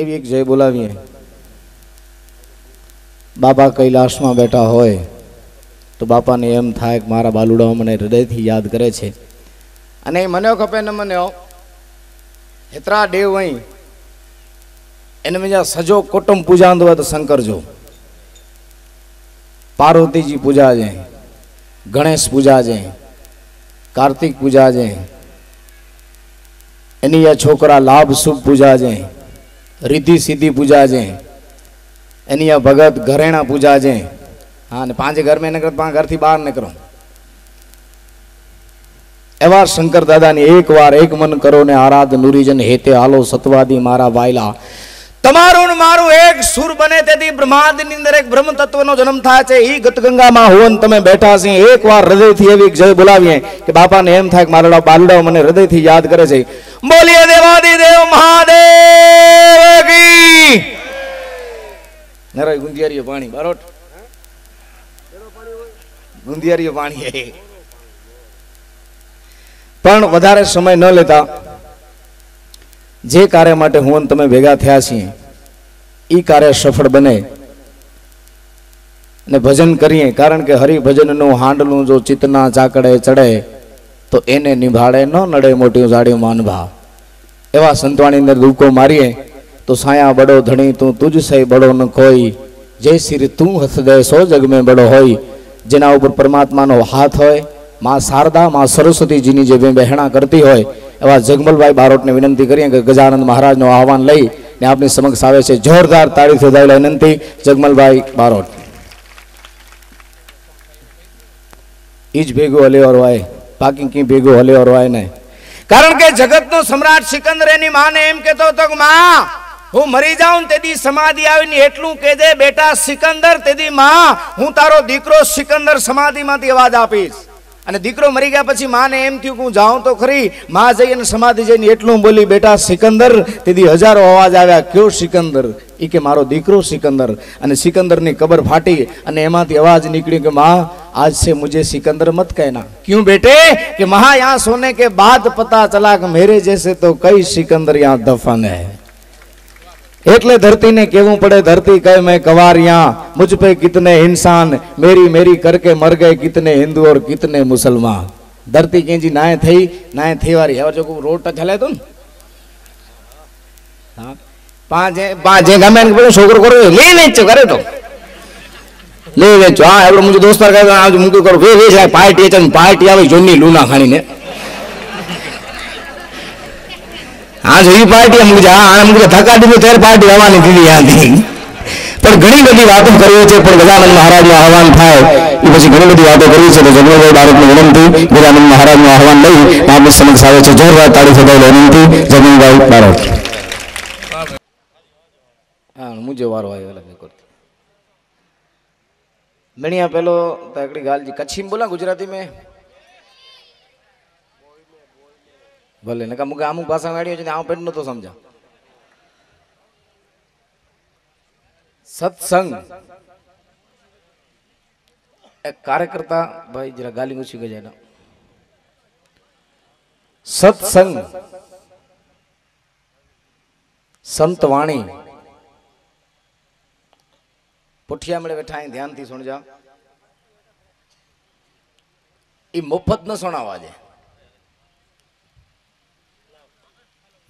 એવી એક જય બોલાવીએ બાપા કૈલાસમાં બેઠા હોય તો બાપાને એમ થાય કે મારા બાલુડાઓ મને હૃદયથી યાદ કરે છે અને એ મને ખપે ન મને હેતરા દેવ અહીં એને મેં સજો કુટુંબ પૂજા હોય તો શંકરજો પાર્વતીજી પૂજા છે ગણેશ પૂજા છે કાર્તિક પૂજા છે એની આ છોકરા લાભ શુભ પૂજા છે રિદ્ધિ સિદ્ધિ પૂજાજે એની આ ભગત ઘરેણા પૂજા છે હા ને પાંચે ઘર મેં નીકળો પાંચ ઘરથી બહાર નીકળો એવા શંકર દાદાની એક વાર એક મન કરો ને આરાધ નુરીજન હેતે હાલો સત્વાદી મારા વાયલા તમારું મારું એક સુર બને તેથી બ્રહ્માદની અંદર એક બ્રહ્મ તત્વનો જન્મ થાય છે એ ગતગંગામાં હોવન તમે બેઠા છે વાર હૃદયથી એવી જય બોલાવીએ કે બાપાને એમ થાય કે મારા બાલડાઓ મને હૃદયથી યાદ કરે છે બોલીએ દેવાદી દેવ મહાદેવ કી નરાય ગુંદિયારીએ પાણી બારોટ ગુંદિયારીએ પાણી પણ વધારે સમય ન લેતા જે કાર્ય માટે હું અને તમે ભેગા થયા છીએ એ કાર્ય સફળ બને અને ભજન કરીએ કારણ કે હરિભજનનું હાંડલું જો ચિત્તના ચાકડે ચડે તો એને નિભાળે ન નડે મોટી ઝાડ્યું માનભા એવા સંતવાણીને અંદર મારીએ તો સાયા બડો ધણી તું તુજ સહી બડો ન કોઈ જય શ્રી તું હસદે સો જગમે મેં બડો હોય જેના ઉપર પરમાત્માનો હાથ હોય માં શારદા માં સરસ્વતીજીની જે બહેણા કરતી હોય એવા જગમલભાઈ બારોટને વિનંતી કરીએ કે ગજાનંદ મહારાજનું આહવાન લઈ ને આપની સમક્ષ આવે છે જોરદાર તાળી સજાવેલા વિનંતી જગમલભાઈ બારોટ ઈજ ભેગું હલે ઓરવાય બાકી કી ભેગું હલે ઓરવાય નહીં કારણ કે જગતનો સમ્રાટ સિકંદર એની માને એમ કહેતો હતો કે માં હું મરી જાઉં તેદી સમાધિ આવી ને એટલું કે દે બેટા સિકંદર તેદી માં હું તારો દીકરો સિકંદર સમાધિમાંથી અવાજ આપીશ અને દીકરો મરી ગયા પછી માને એમ થયું કે હું જાઉં તો ખરી મા જઈ અને સમાધિ જઈને એટલું બોલી બેટા સિકંદર તેથી હજારો અવાજ આવ્યા કયો સિકંદર એ કે મારો દીકરો સિકંદર અને સિકંદરની કબર ફાટી અને એમાંથી અવાજ નીકળ્યો કે મા આજ સે મુજે સિકંદર મત કહેના ક્યું બેટે કે મહા યા સોને કે બાદ પતા ચલાક મેરે જેસે તો કઈ સિકંદર યા દફન હૈ एटले धरती ने कहू पड़े धरती कहे मैं कवार मुझ पे कितने इंसान मेरी मेरी करके मर गए कितने हिंदू और कितने मुसलमान धरती कहें जी नाए थी नाए थे वारी है और जो रोड चले तो छोकर हाँ, करो ले वेच करे तो ले वेच हाँ मुझे दोस्त करो वे वे पार्टी पार्टी आई जोनी लूना खाने ने આ જોઈ પાર્ટી અમુક આ અમુક ધક્કા દીધું ત્યારે પાર્ટી આવવાની દીધી આથી પણ ઘણી બધી વાતો કરવી છે પણ ગજાનંદ મહારાજનું આહવાન થાય એ પછી ઘણી બધી વાતો કરવી છે તો જગનભાઈ બાળકની વિનંતી ગજાનંદ મહારાજનું આહવાન લઈ આપની સમક્ષ આવે છે જોરદાર તાળી સદાય વિનંતી જગનભાઈ બાળક હા મુજે વારો આવ્યો અલગ નહીં કરતો મણિયા પેલો તાકડી ગાલજી કચ્છી બોલા ગુજરાતી મેં ભલે ને અમુક અમુક ભાષા વાળ્યો છે ને આ પેટ નતો સમજા સત્સંગ કાર્યકર્તા ભાઈ જરા ગાલી ઓછી ગઈ જાય સત્સંગ સંત વાણી પુઠિયા મળે બેઠા ધ્યાનથી સુણજા એ મફત ન સુણાવા જાય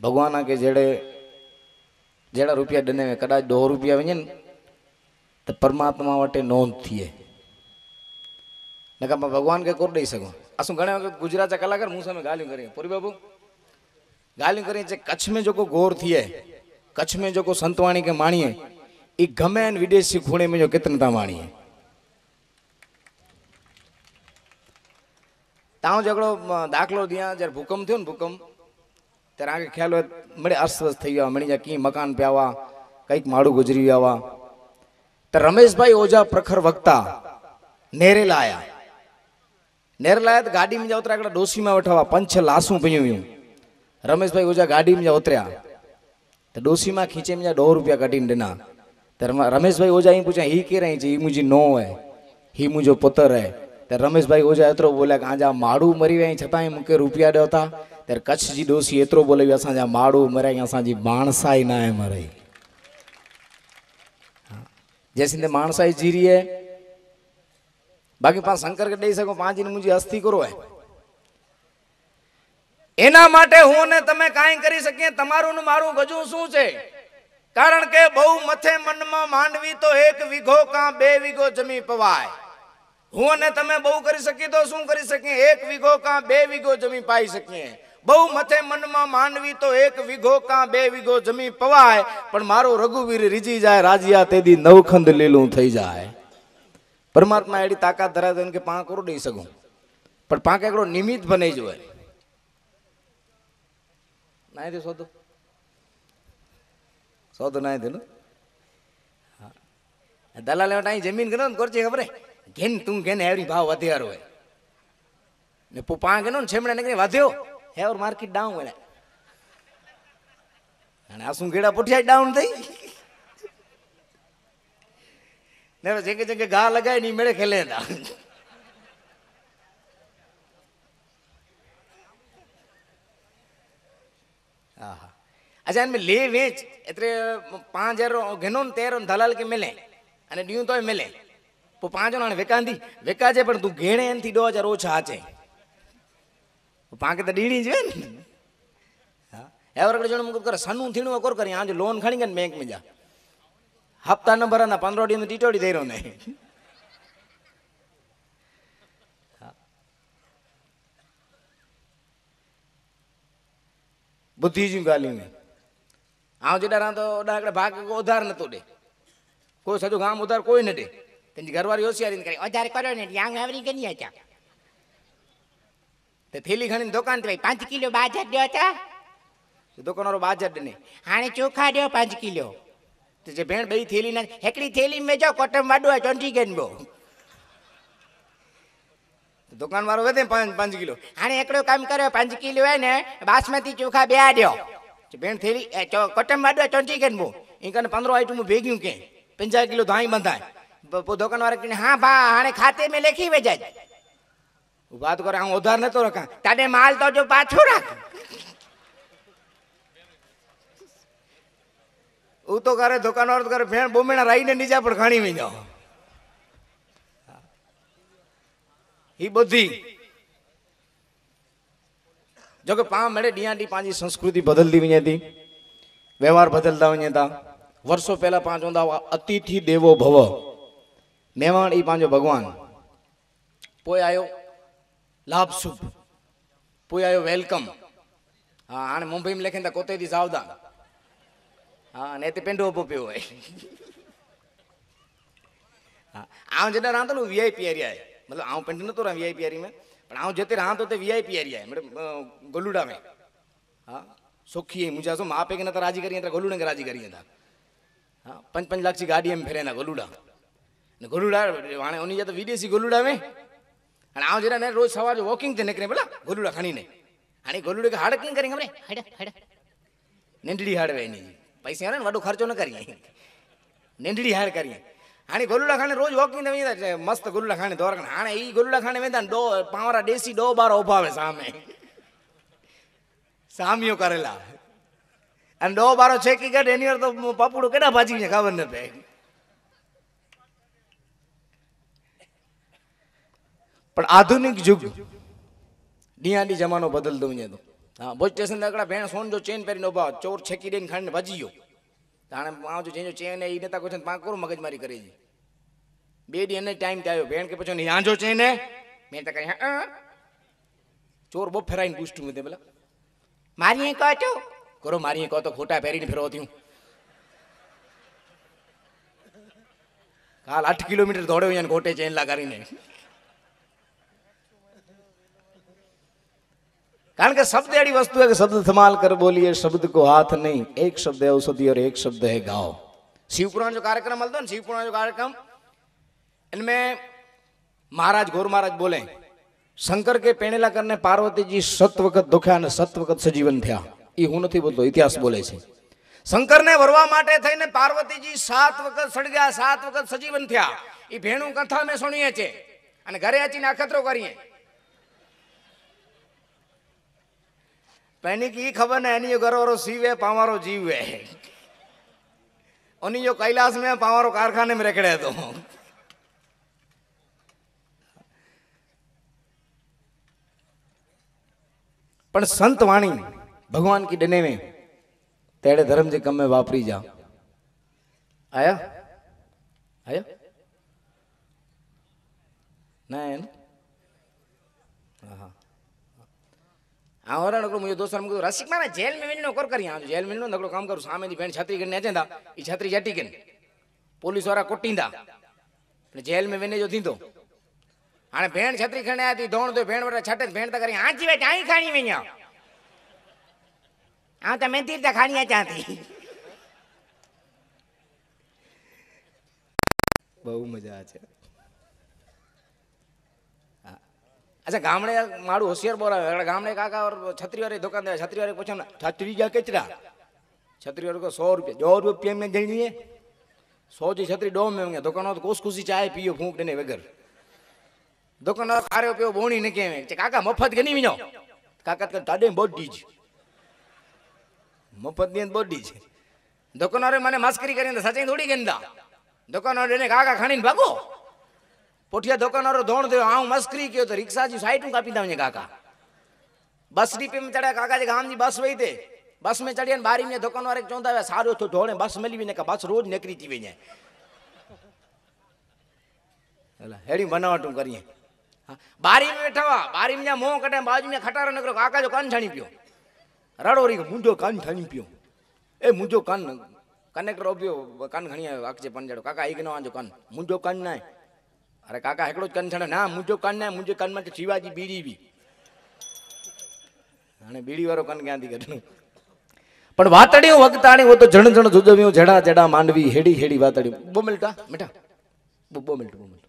ભગવાના કે જેડે જેડા રૂપિયા દને કદાચ દોઢ રૂપિયા વञनि તો પરમાત્મા માટે નોંધ થઈએ નકા ભગવાન કે કોર દઈ શકો આ શું ઘણા વખત ગુજરાતના કલાકાર હું સામે ગાલ્યું કરીએ પૂરી બાબુ ગાલ્યું કરીએ છે કચ્છ મેં જોકો ગોર થઈએ કચ્છ મેં જોકો સંતવાણી કે માણીએ એ ગમે ને વિદેશી ખૂણે મેં જો કેતનતા માણીએ તાવ ઝઘડો દાખલો ત્યાં જ્યારે ભૂકંપ થયો ને ભૂકંપ ત્યારે આગે ખ્યાલ હોય મળે અસ્વસ્થ થઈ ગયા મણી કી મકાન પે આવા કંઈક માળું ગુજરી આવા તો રમેશભાઈ ઓઝા પ્રખર વક્તા નેરેલા આયા નેરેલા આયા ગાડીમાં જ્યાં ઉતર્યા આગળ ડોસીમાં બેઠાવા પંચ લાસું પીયું રમેશભાઈ ઓઝા ગાડીમાં જ્યાં ઉતર્યા તો ડોસીમાં ખીચે જ્યાં દોઢ રૂપિયા કાઢીને દેના તો રમેશભાઈ ઓઝા એ પૂછ્યા હી કે રહી છે એ મુજી નો હે હી મુજો પુત્ર હે ત્યારે રમેશભાઈ ઓજા એતરો બોલ્યા કે આજા માડું મરી વયા છતાં મૂંखे રૂપિયા ॾियो હતા ત્યારે કચ્છ जी डोसी एतिरो बोले वियो असांजा माड़ू मरिया असांजी माणसाई नाहे मरई જેસીને માણસાઈ જીરીએ બાકી પાસ શંકર કે દઈ શકો પાંચીને મુજી અસ્થિ કરો હે એના માટે હું ને તમે કાંઈ કરી શકીએ તમારું ને મારું ગજું શું છે કારણ કે બહુ મથે મનમાં માંડવી તો એક વીઘો કાં બે વીઘો જમી પવાય હું અને તમે બહુ કરી શકીએ તો શું કરી શકીએ એક વીઘો કાં બે વીઘો જમીન પાઈ શકીએ બહુ મથે મનમાં માનવી તો એક વીઘો કાં બે વીઘો જમીન પવાય પણ મારો રઘુવીર રીજી જાય રાજીયા તેદી નવખંદ લીલું થઈ જાય પરમાત્મા એડી તાકાત ધરાવે કે પાંખ કરોડ નહીં શકું પણ પાંખ એકડો નિમિત્ત બની જ હોય નાય દે સોદો સોદો નાય દે ને દલાલ એવટ અહીં જમીન કરો ને કરજે ખબર ઘેન તું ઘેન એવરી ભાવ વધ્યારો હોય ને પુપા ગેનો ને છેમણે નગરી વધ્યો હેવર માર્કેટ ડાઉન વેળા અને આ શું ગેડા પોઠિયા ડાઉન થઈ ને જેંગે જેંગે ઘા લગાય ની મેળે ખેલે હતા હા અચ્છા એમ લે વેચ એટલે પાંચ હજાર ઘેનો ને તેરો દલાલ કે મેલે અને ડીયું તોય મેલે તો પાંચ જણા વેકાંધી વેકાજે પણ તું ઘેણે એનથી દો હજાર ઓછા હાચે પાંકે તો ડીડી જ ને હા એવરગડ જણ મુકર કરે સનું થીણું કોર કરી આજે લોન ખણી ગયા ને બેંકમાં જા હપ્તા ન ભરાના પંદર ડીને ટીટોડી દઈ રહ્યો ને બધી જ ગાલી ને આવ જેટા તો ભાગ ઉધાર નતો દે કોઈ સાચું ગામ ઉધાર કોઈ ન દે ತಂಜಿ ಗರ್ವಾರು ಯೋಸಿಯಾರಿಂದ ಕರೆ ಹಜಾರ್ ಕರೋನೆ ಯಾಂಗ್ ಅವರಿ ಗನಿ ಆಚಾ તે થેલી ઘણી દુકાન થઈ પાંચ કિલો બાજર દો હતા દુકાનવાળો બાજર ને હાણે ચોખા દો પાંચ કિલો તો જે ભેણ બે થેલી ના હેકડી થેલી મેં જાઓ કોટમ વાડવા ચોંટી ગઈ બહુ દુકાનવાળો વધે પાંચ પાંચ કિલો હાણે એકડો કામ કર્યો પાંચ કિલો હોય ને બાસમતી ચોખા બે દો ભેણ થેલી કોટમ વાડવા ચોંટી ગઈ બહુ એ કને પંદર આઈટમ ભેગ્યું કે પંચાવન કિલો ધાઈ બંધાય દુકાન વાળા હા ભા હાણે ખાતે મેં લેખી વેચાય વાત કરે હું ઉધાર નતો રાખા તાને માલ તો જો પાછો રાખ હું તો કરે દુકાન વાળો કરે ફેણ બોમેણા રાઈને નીચા પણ ઘણી મી જાઓ એ બધી જોકે પા મળે ડીઆંડી પાંજી સંસ્કૃતિ બદલતી વઈ હતી વ્યવહાર બદલતા વઈ હતા વર્ષો પહેલા પાંચ હતા અતિથિ દેવો ભવ महिमान ई पंहिंजो भॻवानु पोइ आयो लाभ सुभ पोइ आयो वेलकम हा हाणे मुंबई में लिखनि था कोते थी सावधान हा अने हिते पिंडो बि पियो आहे हा आउं जॾहिं रहां थो न वी आई पी एरिया आहे मतिलबु आउं पिंड नथो रहां वी आई पी एरिया में पर आउं जिते रहां थो हुते वी आई पी एरिया आहे मतिलबु गोलूडा में हा सुखी आहे मुंहिंजा सो माउ पीउ खे नथा राज़ी करी था गोलूडे खे राज़ी करी था हा पंज पंज लाख जी गाॾीअ में फेराईंदा गोलूडा ને ગોલુડા વાણે ઓની જતો વિદેશી ગોલુડા મેં અને આવ જરા ને રોજ સવારે વોકિંગ તે નીકળે પેલા ગોલુડા ખાણીને અને ગોલુડે કે હાડક નહીં કરી હમણે હાડક હાડક નેંડડી હાડવે એની પૈસા આવે ને વાડો ખર્ચો ન કરીએ નેંડડી હાડ કરીએ હાણી ગોલુડા ખાને રોજ વોકિંગ તમે મસ્ત ગોલુડા ખાને ધોરણ હાણે એ ગોલુડા ખાને વેંધા ડો પાંવરા દેશી ડો બારો ઉભાવે સામે સામીઓ કરેલા અને ડો બારો છે કે એની વાર તો પપડું કેટલા ભાજી છે ખબર ન પે પણ આધુનિક યુગ ડિયાડી જમાનો બદલતો વञे તો હા બસ સ્ટેશન આગળ ભેણ સોન જો ચેન પહેરીને ઉભા ચોર છેકી દઈને ખાઈને ભજી ગયો તાણે આવજો જેનો ચેન એ નતા કોઈ પાંચ કરું મગજમારી કરી દી બે દી એને ટાઈમ આવ્યો ભેણ કે પછી આંજો ચેન હે મેં તો કહી ચોર બહુ ફેરાઈને પૂછતું મેં પેલા મારી કહો છો કરો મારી કહો તો ખોટા પહેરીને ફેરવો થયું કાલ આઠ કિલોમીટર દોડ્યો અહીંયા ખોટે ચેન લગાડીને કારણ કે શબ્દ એવી વસ્તુ હે કે શબ્દ ધમાલ કર બોલીએ શબ્દ કો હાથ નહીં એક શબ્દ है औषधि और एक शब्द है गाओ શિવપુરાણ જો કાર્યક્રમ હલતો ને શિવપુરાણ જો કાર્યક્રમ એનમેં મહારાજ ગોર મહારાજ બોલે શંકર કે પેણેલા કરને પાર્વતીજી સત વખત દુખ્યા અને સત વખત સજીવન થયા એ હું નથી બોલતો ઇતિહાસ બોલે છે શંકરને વરવા માટે થઈને પાર્વતીજી સાત વખત સળગ્યા સાત વખત સજીવન થયા એ ભેણું કથા મેં સુણીએ છે અને ઘરે આચીને અખતરો કરીએ पैनिक की ख़बर न हिन जो घर वारो सीव जीव आहे उन जो कैलाश में पाण कारखाने में रखड़े तो पर संत वाणी भगवान की डने में तेरे धर्म के कम में वापरी जा आया आया न आया न ಆ ಹೊರಗಡೆ ಮುಗಿದು ದೋಸ್ತರ ಮುಗಿದು ರಸಿಕ್ ಮಾರ ಜೇಲ್ ಮೇವಿನ ಕೊರ್ಕರಿ ಆ ಜೇಲ್ ಮೇವಿನ ನಗಡು ಕಾಮ್ ಕರು ಸಾಮೇದಿ ಬೇಣ ಛತ್ರಿ ಗಣ್ಯ ಅಚೆಂದ ಈ ಛತ್ರಿ ಜಟ್ಟಿಗೆ ಪೊಲೀಸ್ ವಾರ ಕೊಟ್ಟಿಂದ ಜೇಲ್ में वेने जो थींदो हाणे भेण छतरी खणे आया थी धोण थो भेण वटि छटे भेण त करे आची वे चांहि खणी वई आहे आउं त मेंदी त खणी अचां थी બહુ મજા છે અચ્છા ગામડે મારું હોશિયાર બોલાવે ગામડે કાકા છત્રીવારે દુકાનદાર છત્રીવારે પૂછે છત્રી ગયા કેટલા છત્રીવારે કહો સો રૂપિયા દો રૂપિયા મેં જઈ લઈએ સોથી છત્રી ડો મેં દુકાનો તો ખુશખુશી ચાય પીયો ફૂંક ને વગર દુકાનો ખારે પીવો બોણી ને કેમ કાકા મફત ગણી વિનો કાકા તાડે બોડી જ મફતની બોડી છે દુકાનો મને મસ્કરી કરીને સાચી થોડી ગંદા દુકાનો કાકા ખાણીને ભાગો પોઠિયા દુકાનવાળો ધોણ થયો હા હું મસ્કરી કયો તો રિક્ષાજી સાઈટું કાપી દઉં કાકા બસ ડીપી માં ચડ્યા કાકાજી ગામની બસ વહી તે બસ મેં ચડ્યા ને બારી મેં દુકાનવાળે ચોંધાવ્યા સારું તો ધોણે બસ મળી ને કે બસ રોજ નીકળી તી વઈ એટલે હેડી બનાવટું કરીએ બારી માં બેઠા બારી માં મોં કટે બાજુ ને ખટારો નીકળ્યો કાકા જો કાન છાણી પીયો રડો રી મુંજો કાન છાણી પીયો એ મુંજો કાન કનેક્ટર ઉભ્યો કાન ઘણી આખજે પંજાડો કાકા ઈ ગનો આજો કાન મુંજો કાન નાય અરે કાકા એકડો જ કાન છાણે ના મુજો કાન ના મુજો કાનમાં તો શિવાજી બીડી બી અને બીડી વાળો કાન ક્યાંથી કરતું પણ વાતડીઓ વગતાણી હો તો જણ જણ જુજવ્યું જડા જડા માંડવી હેડી હેડી વાતડી બો મિલટા બેટા બો બો મિલટ બો મિલટ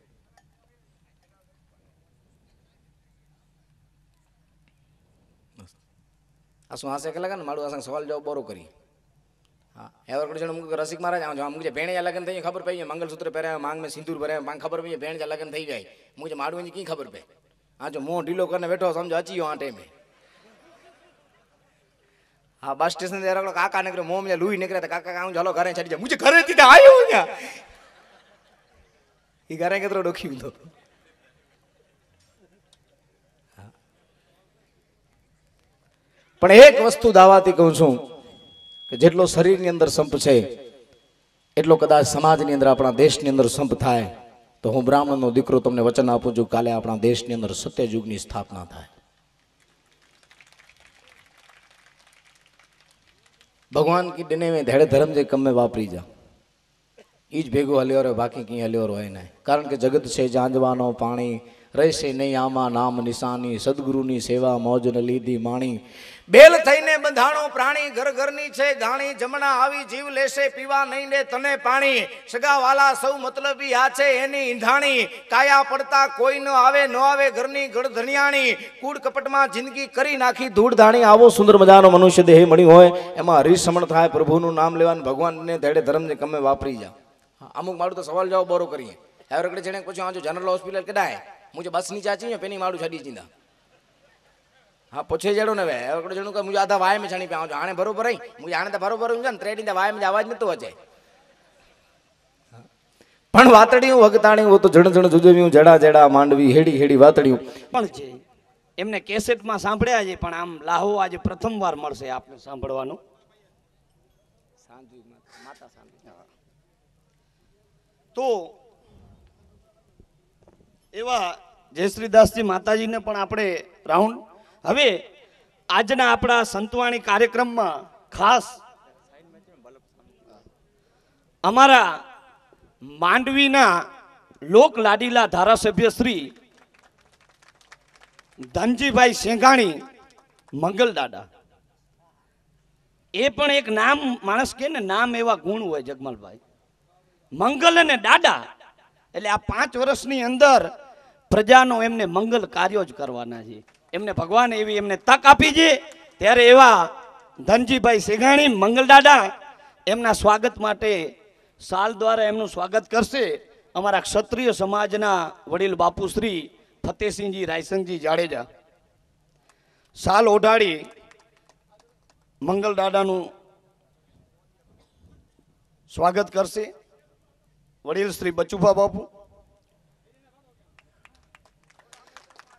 આ શું હાસે કે લાગે ને મારું આ સવાલ જવાબ બોરો કરી હા એવર કૃષ્ણ અમુક રસિક મહારાજ આમ અમુક ભેણ લગન થઈ ખબર પડી મંગલસૂત્ર પહેર્યા માંગ મેં સિંદૂર ભર્યા પાંખ ખબર પડી ભેણ લગન થઈ જાય મુજે માડું કી ખબર પે હા જો મોં ઢીલો કરીને બેઠો સમજો અચી ગયો આ ટાઈમે હા બસ સ્ટેશન થી રાખો કાકા નીકળ્યો મોમ લે લુઈ નીકળ્યા કાકા કામ ચાલો ઘરે છડી જાય મુજે ઘરે થી આવ્યો ત્યાં એ ઘરે કેટલો ડોખી હતો પણ એક વસ્તુ દાવાથી કહું છું કે જેટલો શરીરની અંદર સંપ છે એટલો કદાચ સમાજની અંદર આપણા દેશની અંદર સંપ થાય તો હું બ્રાહ્મણનો દીકરો તમને વચન આપું છું કાલે આપણા દેશની અંદર સત્યયુગની સ્થાપના થાય ભગવાન કી ડને મેં ધેડે ધર્મ જે કમે વાપરી જા એ જ ભેગું હલ્યો રહ્યો બાકી કંઈ હલ્યો હોય નહીં કારણ કે જગત છે જાંજવાનો પાણી રહેશે નહીં આમાં નામ નિશાની સદગુરુની સેવા મોજને લીધી માણી બેલ થઈને બંધાણો પ્રાણી ઘર ઘરની છે ગાણી જમણા આવી જીવ લેશે પીવા નહીં ને તને પાણી સગા સગાવાલા સૌ મતલબી આ છે એની ઈંધાણી કાયા પડતા કોઈ ન આવે ન આવે ઘરની ઘર ધણિયાણી કૂડ કપટમાં જિંદગી કરી નાખી ધૂળ ધાણી આવો સુંદર મજાનો મનુષ્ય દેહ મળ્યું હોય એમાં હરિશ્રમણ થાય પ્રભુનું નામ લેવાનું ભગવાનને ધેડે ધર્મને કમે વાપરી જાઓ અમુક મારું તો સવાલ જાઓ બોરો કરીએ હવે રગડે જેને પછી આજો જનરલ હોસ્પિટલ કદાય મુજબ બસની ચાચી પેની મારું છડી ચીંધા ಹಾ ಪೊಚ್ಚೆ ಜಡೋನವೆ ಅವಕಡೆ ಜಣು ಕ ಮುಜ ಆಧಾ ವಾಯ ಮೆ ಚಣಿ ಪೆ ಆಣೆ ಬರೋಬರ್ ಐ તો બરોબર ತ ಬರೋಬರ್ ಉಂಜನ್ ત્રેಡಿಂದ ವಾಯ ಮೆ आवाज નતો વચે પણ વાતડીયું વગતાણીયું હો તો જણ જણ જુજવ્યું જડા જડા માંડવી હેડી હેડી વાતડીયું પણ છે એમને કેસેટમાં સાંભળ્યા છે પણ આમ લાહો આજે પ્રથમવાર મળશે આપને સાંભળવાનું માતા તો એવા જયશ્રીદાસજી માતાજીને પણ આપણે રાઉન્ડ હવે આજના આપણા સંતવાણી કાર્યક્રમમાં ખાસ અમારા માંડવીના લોક લાડીલા ધારાસભ્ય શ્રી ધનજીભાઈ સેંઘાણી મંગલદાદા એ પણ એક નામ માણસ કે ને નામ એવા ગુણ હોય જગમલભાઈ મંગલ અને દાડા એટલે આ પાંચ વર્ષની અંદર પ્રજાનો એમને મંગલ કાર્યો જ કરવાના છે એમને ભગવાન એવી એમને તક આપી છે ત્યારે એવા ધનજીભાઈ સિંઘાણી મંગલદાદા એમના સ્વાગત માટે સાલ દ્વારા એમનું સ્વાગત કરશે અમારા ક્ષત્રિય સમાજના વડીલ બાપુશ્રી ફતેહસિંહજી રાયસંગજી જાડેજા સાલ ઓઢાડી મંગલદાદાનું સ્વાગત કરશે વડીલ શ્રી બચુભા બાપુ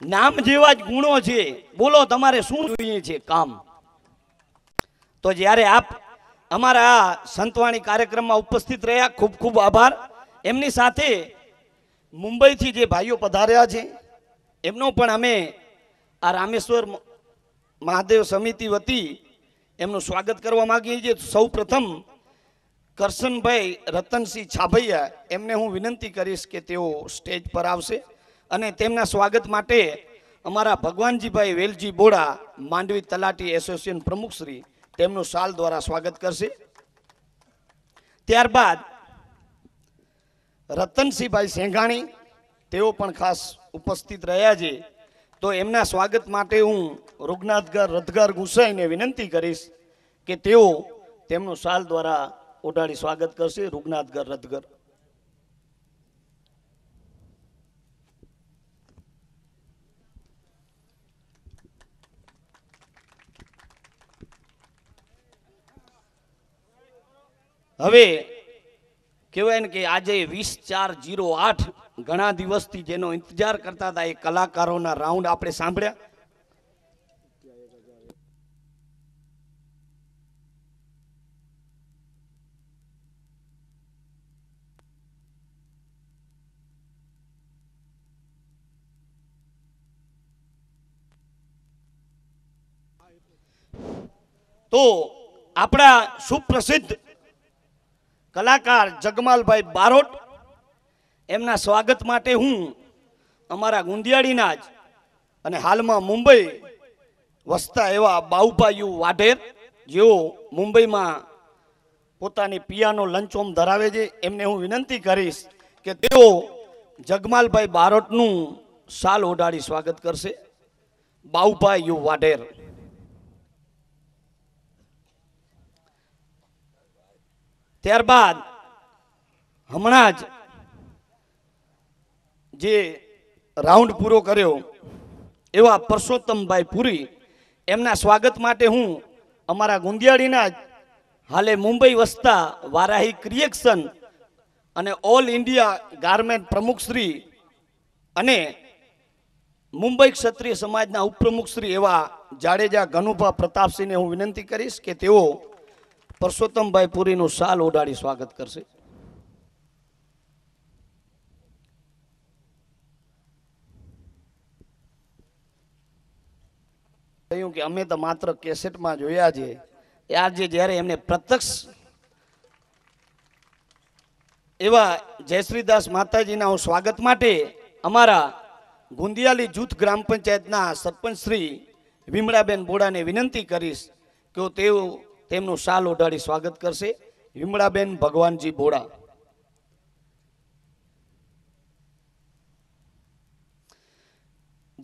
નામ જેવા જ ગુણો છે બોલો તમારે શું જોઈએ છે કામ તો જ્યારે આપ અમારા સંતવાણી કાર્યક્રમમાં ઉપસ્થિત રહ્યા ખૂબ ખૂબ આભાર એમની સાથે મુંબઈથી જે ભાઈઓ પધાર્યા છે એમનો પણ અમે આ રામેશ્વર મહાદેવ સમિતિ વતી એમનું સ્વાગત કરવા માગીએ છીએ સૌ પ્રથમ કરશનભાઈ રતનસિંહ છાભૈયા એમને હું વિનંતી કરીશ કે તેઓ સ્ટેજ પર આવશે અને તેમના સ્વાગત માટે અમારા ભગવાનજીભાઈ વેલજી બોડા માંડવી તલાટી એસોસિએશન પ્રમુખશ્રી તેમનું શાલ દ્વારા સ્વાગત કરશે ત્યારબાદ રતનસિંહભાઈ સેંઘાણી તેઓ પણ ખાસ ઉપસ્થિત રહ્યા છે તો એમના સ્વાગત માટે હું રૂગનાથગર રથગર ગુસાઈને વિનંતી કરીશ કે તેઓ તેમનું શાલ દ્વારા ઓઢાળી સ્વાગત કરશે રૂગનાથગર રથગર હવે કહેવાય ને કે આજે વીસ ચાર જીરો આઠ ઘણા દિવસથી જેનો ઇંતજાર કરતા હતા એ કલાકારોના રાઉન્ડ આપણે સાંભળ્યા તો આપણા સુપ્રસિદ્ધ કલાકાર જગમાલભાઈ બારોટ એમના સ્વાગત માટે હું અમારા ગુંદિયાળીના જ અને હાલમાં મુંબઈ વસતા એવા બાઉપાયુ વાઢેર જેઓ મુંબઈમાં પોતાની પિયાનો લંચોમ ધરાવે છે એમને હું વિનંતી કરીશ કે તેઓ જગમાલભાઈ બારોટનું સાલ ઓઢાડી સ્વાગત કરશે બાઉપાયુ વાઢેર ત્યારબાદ હમણાં જ જે રાઉન્ડ પૂરો કર્યો એવા પરસોત્તમભાઈ પુરી એમના સ્વાગત માટે હું અમારા ગુંદિયાળીના જ હાલે મુંબઈ વસતા વારાહી ક્રિએક્શન અને ઓલ ઇન્ડિયા ગાર્મેન્ટ પ્રમુખશ્રી અને મુંબઈ ક્ષત્રિય સમાજના ઉપપ્રમુખશ્રી એવા જાડેજા ઘનુભા પ્રતાપસિંહને હું વિનંતી કરીશ કે તેઓ પરસોત્તમભાઈ પુરીનું સાલ ઉડાડી સ્વાગત કરશે કહ્યું કે અમે તો માત્ર કેસેટમાં જોયા છે આજે જ્યારે એમને પ્રત્યક્ષ એવા જયશ્રીદાસ માતાજીના હું સ્વાગત માટે અમારા ગુંદિયાલી જૂથ ગ્રામ પંચાયતના સરપંચ શ્રી વિમળાબેન બોડાને વિનંતી કરીશ કે તેઓ તેમનું શાલ ઓઢાડી સ્વાગત કરશે વિમળાબેન ભગવાનજી ભોળા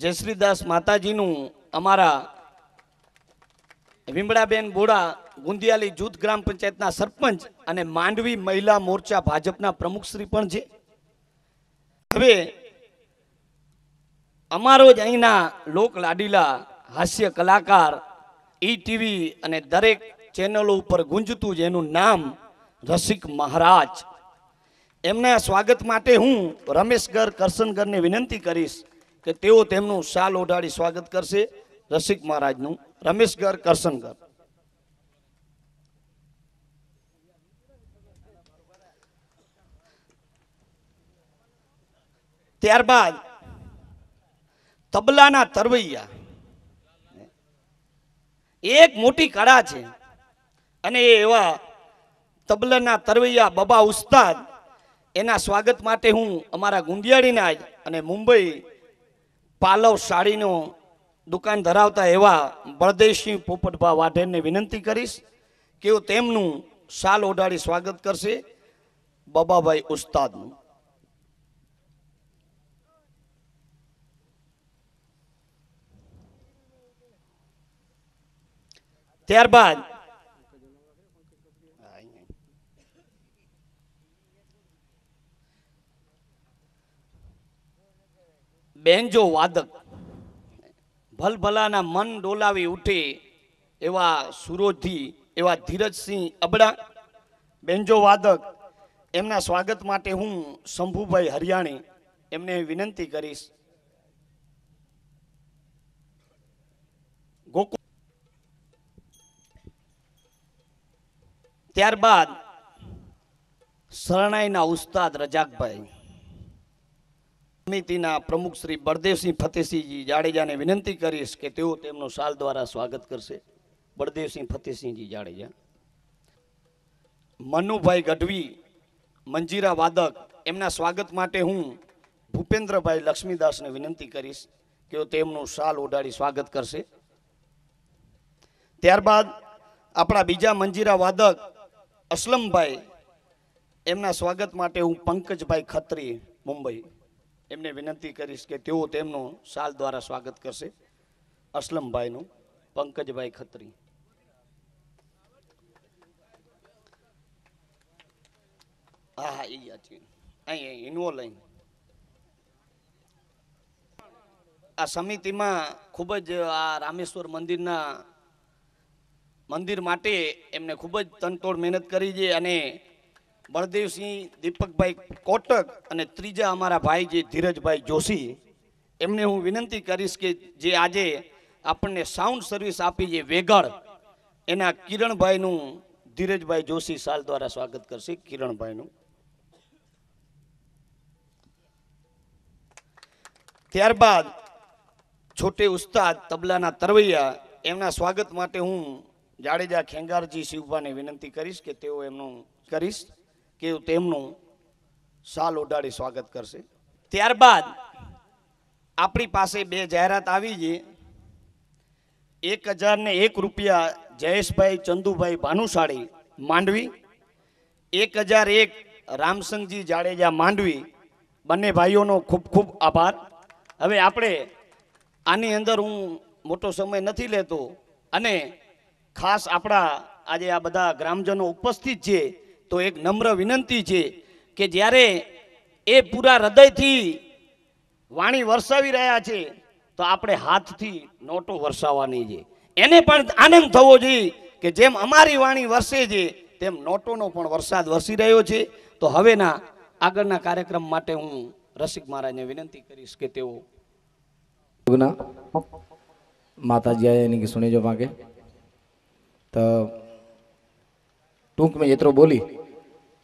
જયશ્રીદાસ માતાજીનું અમારા વિમળાબેન ભોળા ગુંદિયાલી જૂથ ગ્રામ પંચાયતના સરપંચ અને માંડવી મહિલા મોરચા ભાજપના પ્રમુખશ્રી પણ છે હવે અમારો જ અહીંના લોક લાડીલા હાસ્ય કલાકાર ઈ ટીવી અને દરેક ચેનલો ઉપર ગુંજતું જ એનું નામ રસિક મહારાજ એમના સ્વાગત માટે હું રમેશ ગર કરશનગરને વિનંતી કરીશ કે તેઓ તેમનું શાલ ઓઢાડી સ્વાગત કરશે રસિક મહારાજનું રમેશ ગર કરશનગર ત્યારબાદ તબલાના તરવૈયા એક મોટી કળા છે અને એવા તબલાના તરવૈયા બબા ઉસ્તાદ એના સ્વાગત માટે હું અમારા ગુંદિયાળીના જ અને મુંબઈ પાલવ સાડીનો દુકાન ધરાવતા એવા બળદેવસિંહ પોપટભા વાઢેરને વિનંતી કરીશ કે તેમનું શાલ ઓઢાડી સ્વાગત કરશે બબાભાઈ ઉસ્તાદનું ત્યારબાદ બેંજો વાદક ભલભલાના મન ડોલાવી ઉઠે એવા સુરોધી એવા ધીરજસિંહ અબડા બેંજો વાદક એમના સ્વાગત માટે હું શંભુભાઈ હરિયાણી એમને વિનંતી કરીશ ગોકુ ત્યારબાદ શરણાઈના ઉસ્તાદ રજાકભાઈ સમિતિના પ્રમુખ શ્રી બળદેવસિંહ ફતેહસિંહજી જાડેજાને વિનંતી કરીશ કે તેઓ તેમનો શાલ દ્વારા સ્વાગત કરશે બળદેવસિંહ ફતેહસિંહજી જાડેજા મનુભાઈ ગઢવી મંજીરા વાદક એમના સ્વાગત માટે હું ભૂપેન્દ્રભાઈ લક્ષ્મીદાસને વિનંતી કરીશ કે તેમનું શાલ ઓઢાડી સ્વાગત કરશે ત્યારબાદ આપણા બીજા મંજીરા વાદક અસલમભાઈ એમના સ્વાગત માટે હું પંકજભાઈ ખત્રી મુંબઈ એમને વિનંતી કરીશ કે તેઓ તેમનું સાલ દ્વારા સ્વાગત કરશે અસલમભાઈનું પંકજભાઈ ખત્રી હા હા એ અહીં ઇનવો લઈને આ સમિતિમાં ખૂબ જ આ રામેશ્વર મંદિરના મંદિર માટે એમને ખૂબ જ તનતોડ મહેનત કરી છે અને બળદેવસિંહ દીપકભાઈ કોટક અને ત્રીજા અમારા ભાઈ જે ધીરજભાઈ જોશી એમને હું વિનંતી કરીશ કે જે આજે આપણને સાઉન્ડ સર્વિસ આપી જે વેગળ એના કિરણભાઈનું ધીરજભાઈ જોશી સાલ દ્વારા સ્વાગત કરશે કિરણભાઈનું ત્યારબાદ છોટે ઉસ્તાદ તબલાના તરવૈયા એમના સ્વાગત માટે હું જાડેજા ખેંગારજી શિવભાને વિનંતી કરીશ કે તેઓ એમનું કરીશ કે તેમનું સાલ ઓઢાડી સ્વાગત કરશે ત્યારબાદ આપણી પાસે બે જાહેરાત આવી છે એક હજારને એક રૂપિયા જયેશભાઈ ચંદુભાઈ ભાનુશાળી માંડવી એક હજાર એક રામસંગજી જાડેજા માંડવી બંને ભાઈઓનો ખૂબ ખૂબ આભાર હવે આપણે આની અંદર હું મોટો સમય નથી લેતો અને ખાસ આપણા આજે આ બધા ગ્રામજનો ઉપસ્થિત છે તો એક નમ્ર વિનંતી છે કે જ્યારે એ પૂરા હૃદયથી વાણી વરસાવી રહ્યા છે તો આપણે હાથથી નોટો વરસાવવાની છે એને પણ આનંદ થવો જોઈએ કે જેમ અમારી વાણી વરસે છે તેમ નોટોનો પણ વરસાદ વરસી રહ્યો છે તો હવેના આગળના કાર્યક્રમ માટે હું રસિક મહારાજને વિનંતી કરીશ કે તેઓ માતાજી આયા એની સુનેજો માગે તો ટૂંક મેં એટલો બોલી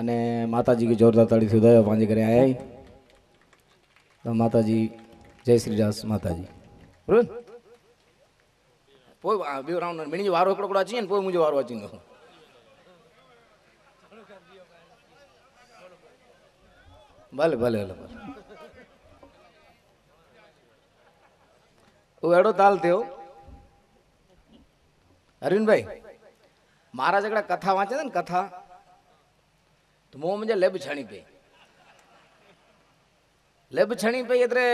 અને માતાજી की જોરદાર તાળી થી ઉદય પાંજી ઘરે આયા તો માતાજી જય શ્રી રાસ માતાજી બરોબર પોઈ બે રાઉન્ડ મિણી વારો એકડો એકડો આચી ને પોઈ મુજો વારો આચી નો ભલે ભલે ભલે ભલે એડો તાલ થયો અરવિંદભાઈ મહારાજ એકડા કથા વાંચે ને કથા तो मुंहुं मुंहिंजे लेब छणी पई लेब छणी पई एतिरे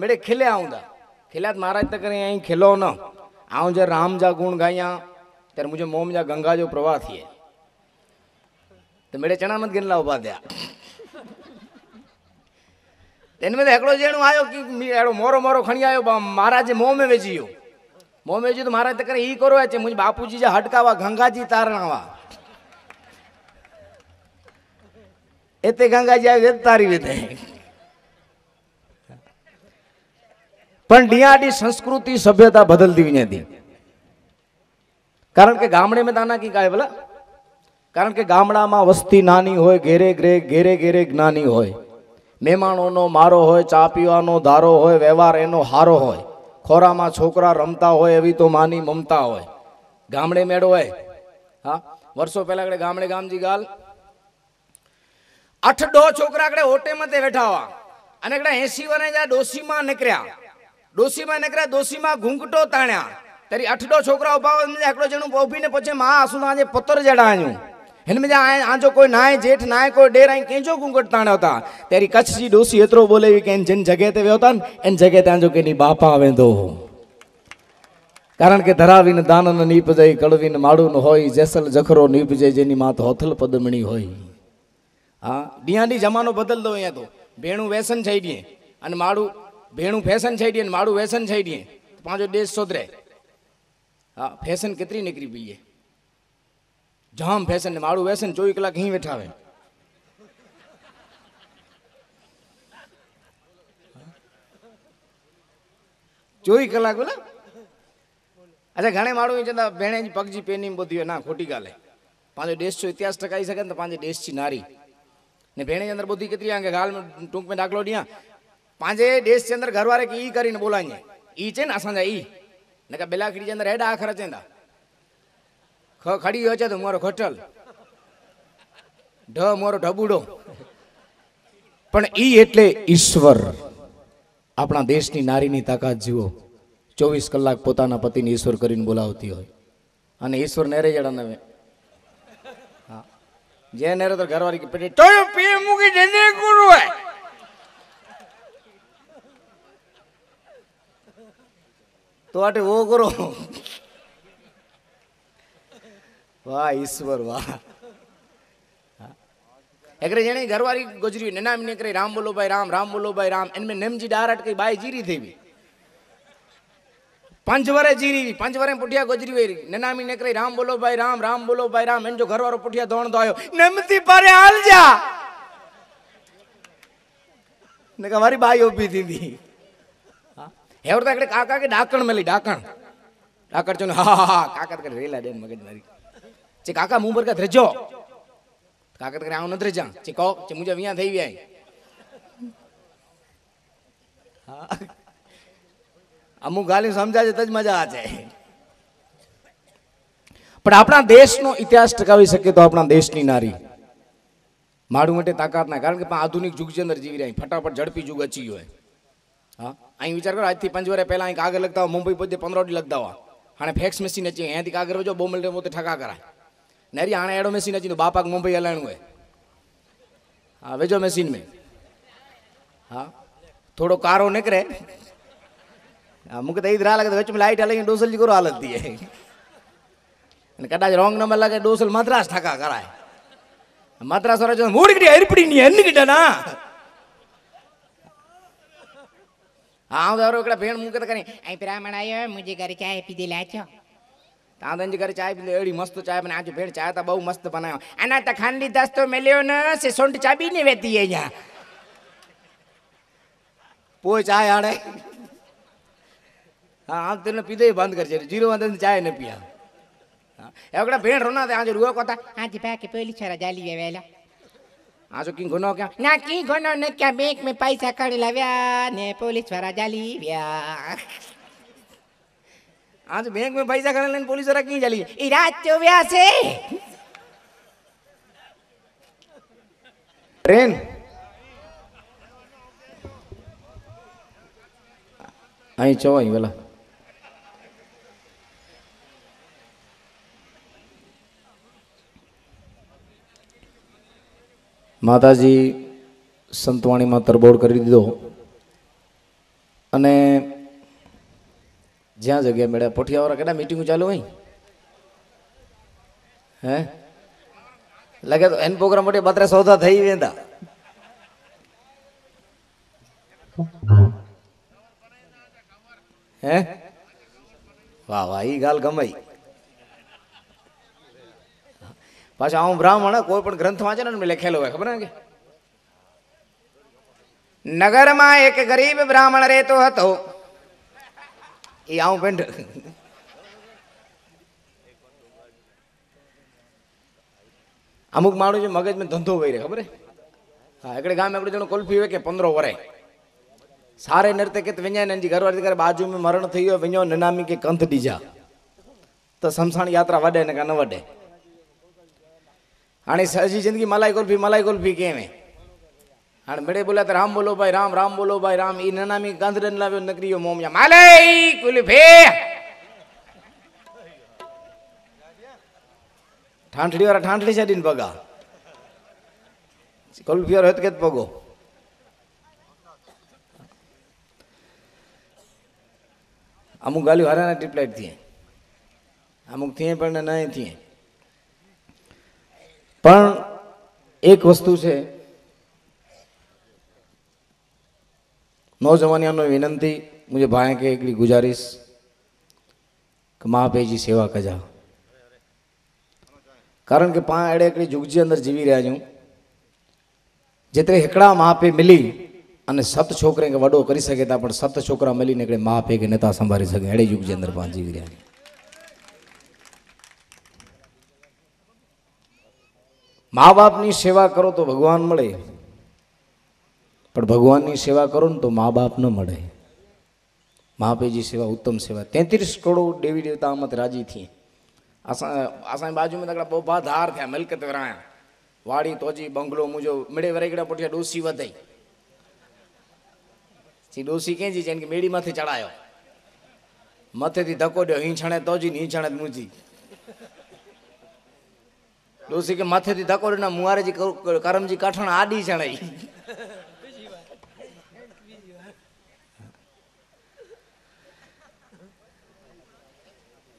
मिड़े खिलिया हूंदा खिलिया त महाराज त करे आई खिलो न आऊं जे राम जा गुण गायां ત્યારે મુજબ મોમ જા ગંગા જો પ્રવાહ થઈએ તો મેળે ચણા મત ગેનલા ઉભા થયા તેને મેં એકડો જેણું આવ્યો કે એડો મોરો મોરો ખણી આવ્યો મહારાજે મોમે વેચી ગયો મોમે વેચ્યું તો મહારાજ તો કરે એ કરો છે મુજબ બાપુજી જે હટકાવા ગંગાજી તારણાવા એતે તે ગંગાજી આવી તારી વિધે પણ ડિયાડી સંસ્કૃતિ સભ્યતા બદલતી વિને હતી કારણ કે ગામડે મેં તાના કી કાય બોલા કારણ કે ગામડામાં વસ્તી નાની હોય ઘેરે ઘેરે ઘેરે ઘેરે જ્ઞાની હોય મહેમાનોનો મારો હોય ચા પીવાનો ધારો હોય વ્યવહાર એનો હારો હોય ખોરામાં છોકરા રમતા હોય એવી તો માની મમતા હોય ગામડે મેળો હોય હા વર્ષો પહેલાં ગામડે ગામજી ગાલ અઠ ડો છોકરા કડે ઓટેમાં તે બેઠાવા અને કડે એસી વને જા ડોસીમાં નીકળ્યા ડોસીમાં નીકળ્યા ડોસીમાં ઘૂંઘટો તાણ્યા તારી અઠ ડો છોકરા ઉભા એકડો જણું ઉભીને પછી માં આસુ આજે પતર જડાયું हिन में जा आजो कोई नाहे जेठ नाहे कोई डेर आई कंहिंजो घुंघट ताणियो था तेरी कच्छ जी डोसी एतिरो बोले हुई की जिन जॻह ते वियो अथनि इन जॻह ते आंजो कंहिंजी बापा वेंदो हो કારણ કે ધરાવીને દાનન નીપજે કડવીને માળું હોય જેસલ જખરો નીપજે જેની માત હોથલ પદમણી હોય હા ડિયાંડી જમાનો બદલ દો અહીંયા તો ભેણું વ્યસન થઈ દઈએ અને મારું ભેણું ફેશન થઈ દઈએ અને મારું વ્યસન થઈ દઈએ પાંચો દેશ સુધરે હા ફેશન કેટલી નીકળી પીએ જામ ફેશન ને મારું વ્યસન ચોવીસ કલાક અહીં બેઠાવે ચોવીસ કલાક બોલા અચ્છા ઘણે મારું જતા ભેણે પગજી પેની બધી ના ખોટી ગાલે પાંચો દેશ છો ઇતિહાસ ટકાઈ શકે ને તો પાંચે દેશથી નારી ને भेणे अंदर बुद्धि केतिरी आहे की ॻाल्हि में टूंक में दाख़िलो ॾियां पंहिंजे देश जे अंदरि घर वारे खे ई કરીને ॿोलाइजे ई चए न असांजा ई न का बिलाखड़ी जे अंदरि हेॾा अखर अचनि था ख खड़ी अचे थो मोरो खटल ढ મોરો ઢબુડો પણ એ એટલે ઈશ્વર આપણા દેશની નારીની તાકાત જુઓ ચોવીસ કલાક પોતાના પતિને ઈશ્વર કરીને બોલાવતી હોય અને ઈશ્વર નેરેજડાને જે ನೇರದ್ರ ಗರ್ವಾರಿಗೆ ಪೇಟೆ ಟೊಯ್ ಪಿ ಮುಗಿ ಜನೆ ಕುರುವ ತೋಟೆ ಹೋಗುರು વાહ ઈશ્વર વાહ એકરે જેણે ઘરવારી ગોજરી ને નામ નીકળી રામ બોલો ભાઈ રામ રામ બોલો ભાઈ રામ એને મેં નેમજી ડારાટ કઈ બાય જીરી થઈ પંચવરે જીરી પંચવરે પુઠિયા ગોજરી વેરી નનામી નકરી રામ બોલો ભાઈ રામ રામ બોલો ભાઈ રામ એમ જો ઘરવાળો પુઠિયા ધોણતો આવ્યો નમતી પારે હાલ જા ને મારી બાઈ ઊભી દીધી હેવર તાકડે કાકા કે ડાકણ મેલી ડાકણ ડાકણ ચોને હા હા હા કાકા તકડે રેલા દેન મગજ મારી ચે કાકા મું બરકત રજો કાકા તકડે આવું નથી રજા ચે કહો ચે મુજબ અહીંયા થઈ ગયા હા અમુક ગાલી સમજાય તો જ મજા આ જાય પણ આપણા દેશનો ઇતિહાસ ટકાવી શકે તો આપણા દેશની નારી મારું માટે તાકાત ના કારણ કે આધુનિક જુગ અંદર જીવી રહ્યા ફટાફટ ઝડપી જુગ અચી હોય હા અહીં વિચાર કરો આજથી પંચ વર્ષ પહેલાં અહીં કાગળ લગતા હોય મુંબઈ પોતે પંદરોટી લગતા હોય હાણે ફેક્સ મશીન અચી અહીંયાથી કાગળ વજો બહુ મળે પોતે ઠકા કરાય નરી હાણે એડો મશીન અચી બાપાક મુંબઈ હલાણું હોય હા વેજો મશીન મેં હા થોડો કારો નીકળે मूंखे त ई राह लॻे त विच में लाइट हले डोसल जी कहिड़ो हालत थी आहे अने कॾहिं रॉंग नंबर लॻे डोसल मद्रास ठका कराए मद्रास वारा चवंदा मूड़ किटी हरपड़ी नी हन किटा ना आउं त हिकिड़ा भेण मूंखे त करी ऐं ब्राह्मण आयो मुंहिंजे घर चांहि पी दे लाइ अचो तव्हां तंहिंजे घर चांहि पीले अहिड़ी मस्तु चांहि बनाए अॼु भेण चांहि त बहु मस्तु बनायो अञा त खांडी दस्तो मिलियो न से सुंड चाबी न वेती अञा पोइ चांहि हाणे हाँ आँख हाँ, तेरे पीते ही बंद कर चेरी जीरो बंद चाय ने पिया हाँ, एउटा भेट रोना थे आज रुआ कोता आज बा के पहली छोरा जाली वे वेला आज की घुनो क्या ना की घुनो न क्या बैंक में पैसा कड़ लव्या ने पुलिस छोरा जाली व्या आज बैंक में पैसा कड़ लेन पुलिस छोरा की जाली ई रात तो व्या से ट्रेन आई चो आई वाला માતાજી સંતવાણીમાં તરબોળ કરી દીધો અને જ્યાં જગ્યા મેળ્યા પોઠિયાવાળા કેટલા મિટિંગો ચાલુ હોય હે લાગે તો એન પ્રોગ્રામ માટે બત્રે સોદા થઈ વેંદા હે વાહ વાહ એ ગાલ ગમાઈ પાછા હું બ્રાહ્મણ કોઈ પણ ગ્રંથ વાંચે ને લખેલો હોય ખબર ને કે નગરમાં એક ગરીબ બ્રાહ્મણ રહેતો હતો એ આવું પેન્ટ અમુક માણું છે મગજમાં ધંધો વહી રહે ખબર હા એકડે ગામ એકડે જણો કોલ્ફી હોય કે પંદરો વરાય સારે નર્તકે વિજ્ઞાનજી ઘરવાળી કરે બાજુ મેં મરણ થઈ ગયો વિજ્ઞો નનામી કે કંથ દીજા તો સમસાણ યાત્રા વડે ને કાં ન વડે આની સહજી જિંદગી મલાઈ કુલ્ફી મલાઈ કુલ્ફી કેમ હે અને મેળે બોલ્યા તો રામ બોલો ભાઈ રામ રામ બોલો ભાઈ રામ ઈ નનામી ગાંધરન લાવ્યો નકરીઓ મોમિયા માલાઈ કુલ્ફી ઠાંઠડી વાળા ઠાંઠડી છડીને પગા કુલ્ફી વાળો હેત કે પગો અમુક ગાલ્યું હારાના ટીપલાઇટ થઈએ અમુક થઈએ પણ નહીં થઈએ પણ એક વસ્તુ છે નૌજવાનોને વિનંતી મુજે ભાઈ કે એકલી ગુજારીશ કે મહાપેજી સેવા કજા કારણ કે પા એડે એકલી જુગજી અંદર જીવી રહ્યા છું જેટલે હેકડા મહાપે મિલી અને સત છોકરે કે વડો કરી શકે તા પણ સત છોકરા મળીને એકડે મહાપે કે નતા સંભાળી શકે એડે યુગ જે અંદર પાંચ જીવી રહ્યા મા બાપની સેવા કરો તો ભગવાન મળે પણ ભગવાનની સેવા કરો ને તો મા બાપ ન મળે મહાપેજી સેવા ઉત્તમ સેવા તેત્રીસ કરોડ દેવી દેવતા અમત રાજી થી આસાની બાજુમાં તકડા બહુ ધાર થયા મિલકત વરાયા વાડી તોજી બંગલો મુજો મેળે વરાઈગડા પોટિયા ડોસી વધાઈ સી ડોસી ક્યાં જઈ જેમ કે મેળીમાંથી ચડાયો મથેથી ધક્કો દો હિંછણે તોજી હિંછણે મૂજી ડોસી કે માથેથી ધાકોડીના મુવારેજી કરમજી કાઠણ આડી જણાઈ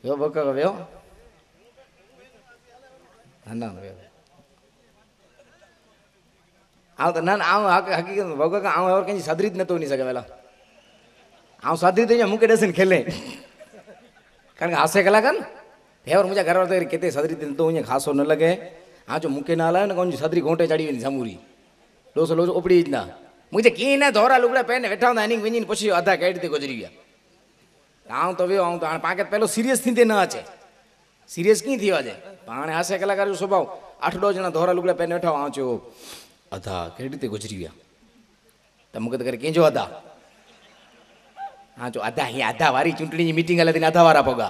વ્યો બકર વ્યો ના વ્યો આવ ના ના આવ હકીકત ભગવ આવ એવર કઈ સાદરી જ નતો નહીં શકે પેલા આવ સાદરી થઈ જાય મૂકી દેશે ને ખેલે કારણ કે હાસ્ય કલાકાર ને ಯಾವ್ರು ಮುಂಚೆ ಗರ್ವ ತೆಗ್ರಿ ಕೆತ್ತೆ ಸದ್ರಿ ತಿಂತು ಹಿಂಗೆ ಹಾಸೋ ನಲ್ಲಗೆ ಆಚು ಮುಖೆ ನಾಲ ಕೊಂಚು ಸದ್ರಿ ಘೋಂಟೆ ಚಡಿ ವೇನಿ ಸಮೂರಿ ಲೋಸ ಲೋಸ ಒಪಡಿ ಇದ್ನ मुझे कीन है धोरा लुगड़ा पहने बैठा हूं दानिंग विंजिन पुछी आधा कैट दे गुजरी गया आऊं तो भी आऊं तो पाके पहलो सीरियस थी ते ना आचे सीरियस की थी आज पाने हासे कलाकार जो स्वभाव आठ दो जना धोरा लुगड़ा पहने बैठा आऊं चो आधा कैट दे गुजरी गया त मुकद कर के जो आधा हां जो आधा ही आधा वारी चुंटड़ी ની મીટિંગ આલે દિન આધા વારા પોગા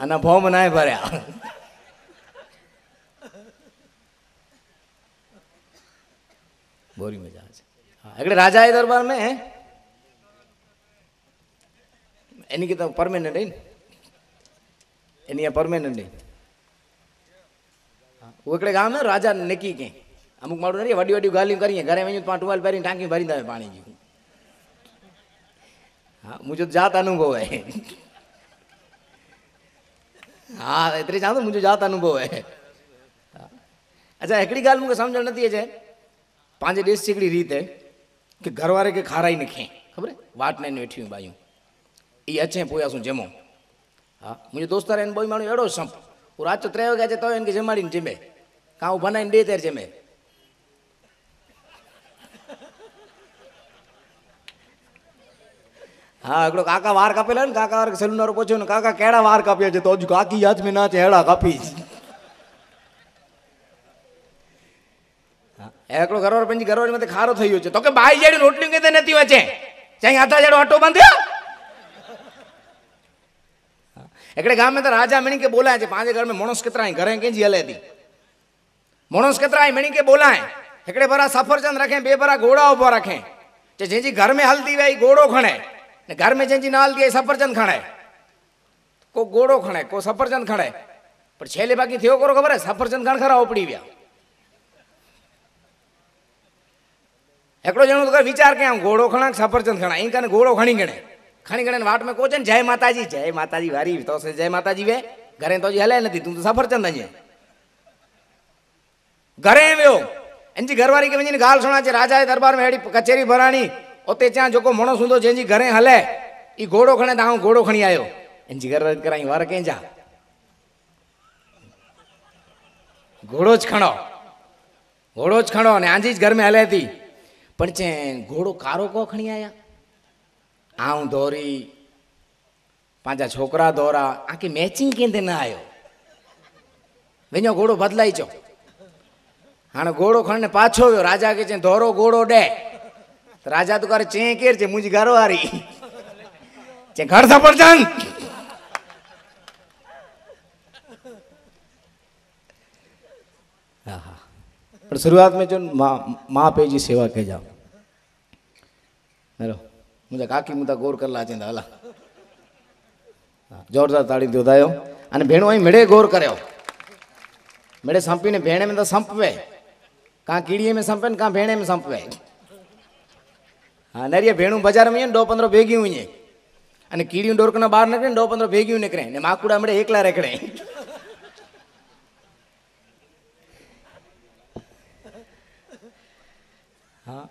આના ફોર્મ ના ભર્યા બોરી મજા છે એટલે રાજા એ દરબાર મેં એની કરતા પરમેનન્ટ હે ને એની આ પરમેનન્ટ નહીં એકડે ગામ રાજા નક્કી કે અમુક મારું નથી વડી વડી ગાલીઓ કરીએ ઘરે વહીને પાંચ ટુવાલ પહેરીને ટાંકી ભરી દે પાણી ગયું હા મુજબ જાત અનુભવ હે हा एतिरे चवां थो मुंहिंजो जात अनुभव आहे अच्छा हिकिड़ी ॻाल्हि मूंखे सम्झ नथी अचे पंहिंजे ॾेस जी हिकिड़ी रीति आहे की घर वारे खे खाराई न खें ख़बर वाट नाइन आहिनि वेठियूं भायूं इहे अचे पोइ असां ॼमूं हा मुंहिंजे दोस्त आहिनि ॿई माण्हू अहिड़ो शंप उहो राति जो त्रे वॻे अचे त हिनखे ॼमाड़ीनि ॼमे का हू बनाइनि ॾे तेर ॼमे હા એકડો કાકા વાર કાપેલા ને કાકા વાર સેલુનાર પૂછ્યું ને કાકા કેળા વાર કાપ્યા છે તો હજુ કાકી યાદ મેં ના છે હેડા કાપી એકડો ઘરવાર પંજી ઘરવાર માટે ખારો થઈ ગયો છે તો કે બાઈ જેડી રોટલી કઈ નથી વાંચે ત્યાં આધા જેડો આટો બાંધ્યો એકડે ગામે તો રાજા મણી કે બોલાય છે પાંજે ઘર મેં મોણસ કેતરા ઘરે કેજી હલે હતી મોણસ કેતરા મણી કે બોલાય એકડે ભરા સફરચંદ રखे બે ભરા ઘોડા ઉપર રखे જે જે ઘર में हल्दी वही घोड़ो खणे ને घर में जंहिंजी नाल थी सफरचंद खणे को गोड़ो खणे को सफरचंद खणे पर छेले बाक़ी थियो करो ख़बर आहे सफरचंद खण खरा ओपड़ी विया हिकिड़ो ॼणो त वीचार कयां घोड़ो खणा सफरचंद खणा इन करे घोड़ो खणी गणे खणी गणे वाट में कोचनि जय माताजी जय माताजी वारी तो से जय माताजी वे घरे तो जी हले नथी तूं त सफरचंद अञे घरे वियो इनजी घरवारी खे वञी ॻाल्हि सुणाचे राजा जे दरबार में अहिड़ी कचेरी भराणी उते चयां जेको माण्हू हूंदो जंहिंजी घरें हले ई घोड़ो खणे त आउं घोड़ो खणी आयो हिनजी घर कराई वार कंहिंजा घोड़ो ज खणो घोड़ो ज खणो ने आंजी घर में हले थी पण चयईं घोड़ो कारो को खणी आया आऊं दौरी पंहिंजा छोकिरा दौरा आखिर मैचिंग कंदे न आयो वञो घोड़ो बदिलाइजो हाणे घोड़ो खणने पाछो वियो राजा खे चयईं दौरो घोड़ो ॾे રાજા તો કરે ચે કેર છે મુજ ઘરો હારી ચે ઘર સફરજન पर शुरुआत में जो माँ माँ पे जी सेवा के जाओ हेलो मुझे काकी मुदा गौर कर ला चेंदा हला જોરદાર તાળી દોધાયો અને ભેણો અહીં મેળે ગોર કર્યો મેળે સંપીને ભેણે મેં તો સંપવે કાં કીડીએ મેં સંપે ને કાં ભેણે મેં સંપવે હા નરિયા ભેણું બજારમાં જઈએ ને દો પંદર ભેગી હોય અને કીડીયું ડોરકના બહાર નીકળે ને દો પંદર ભેગી નીકળે ને માકુડા મળે એકલા રેકડે हाँ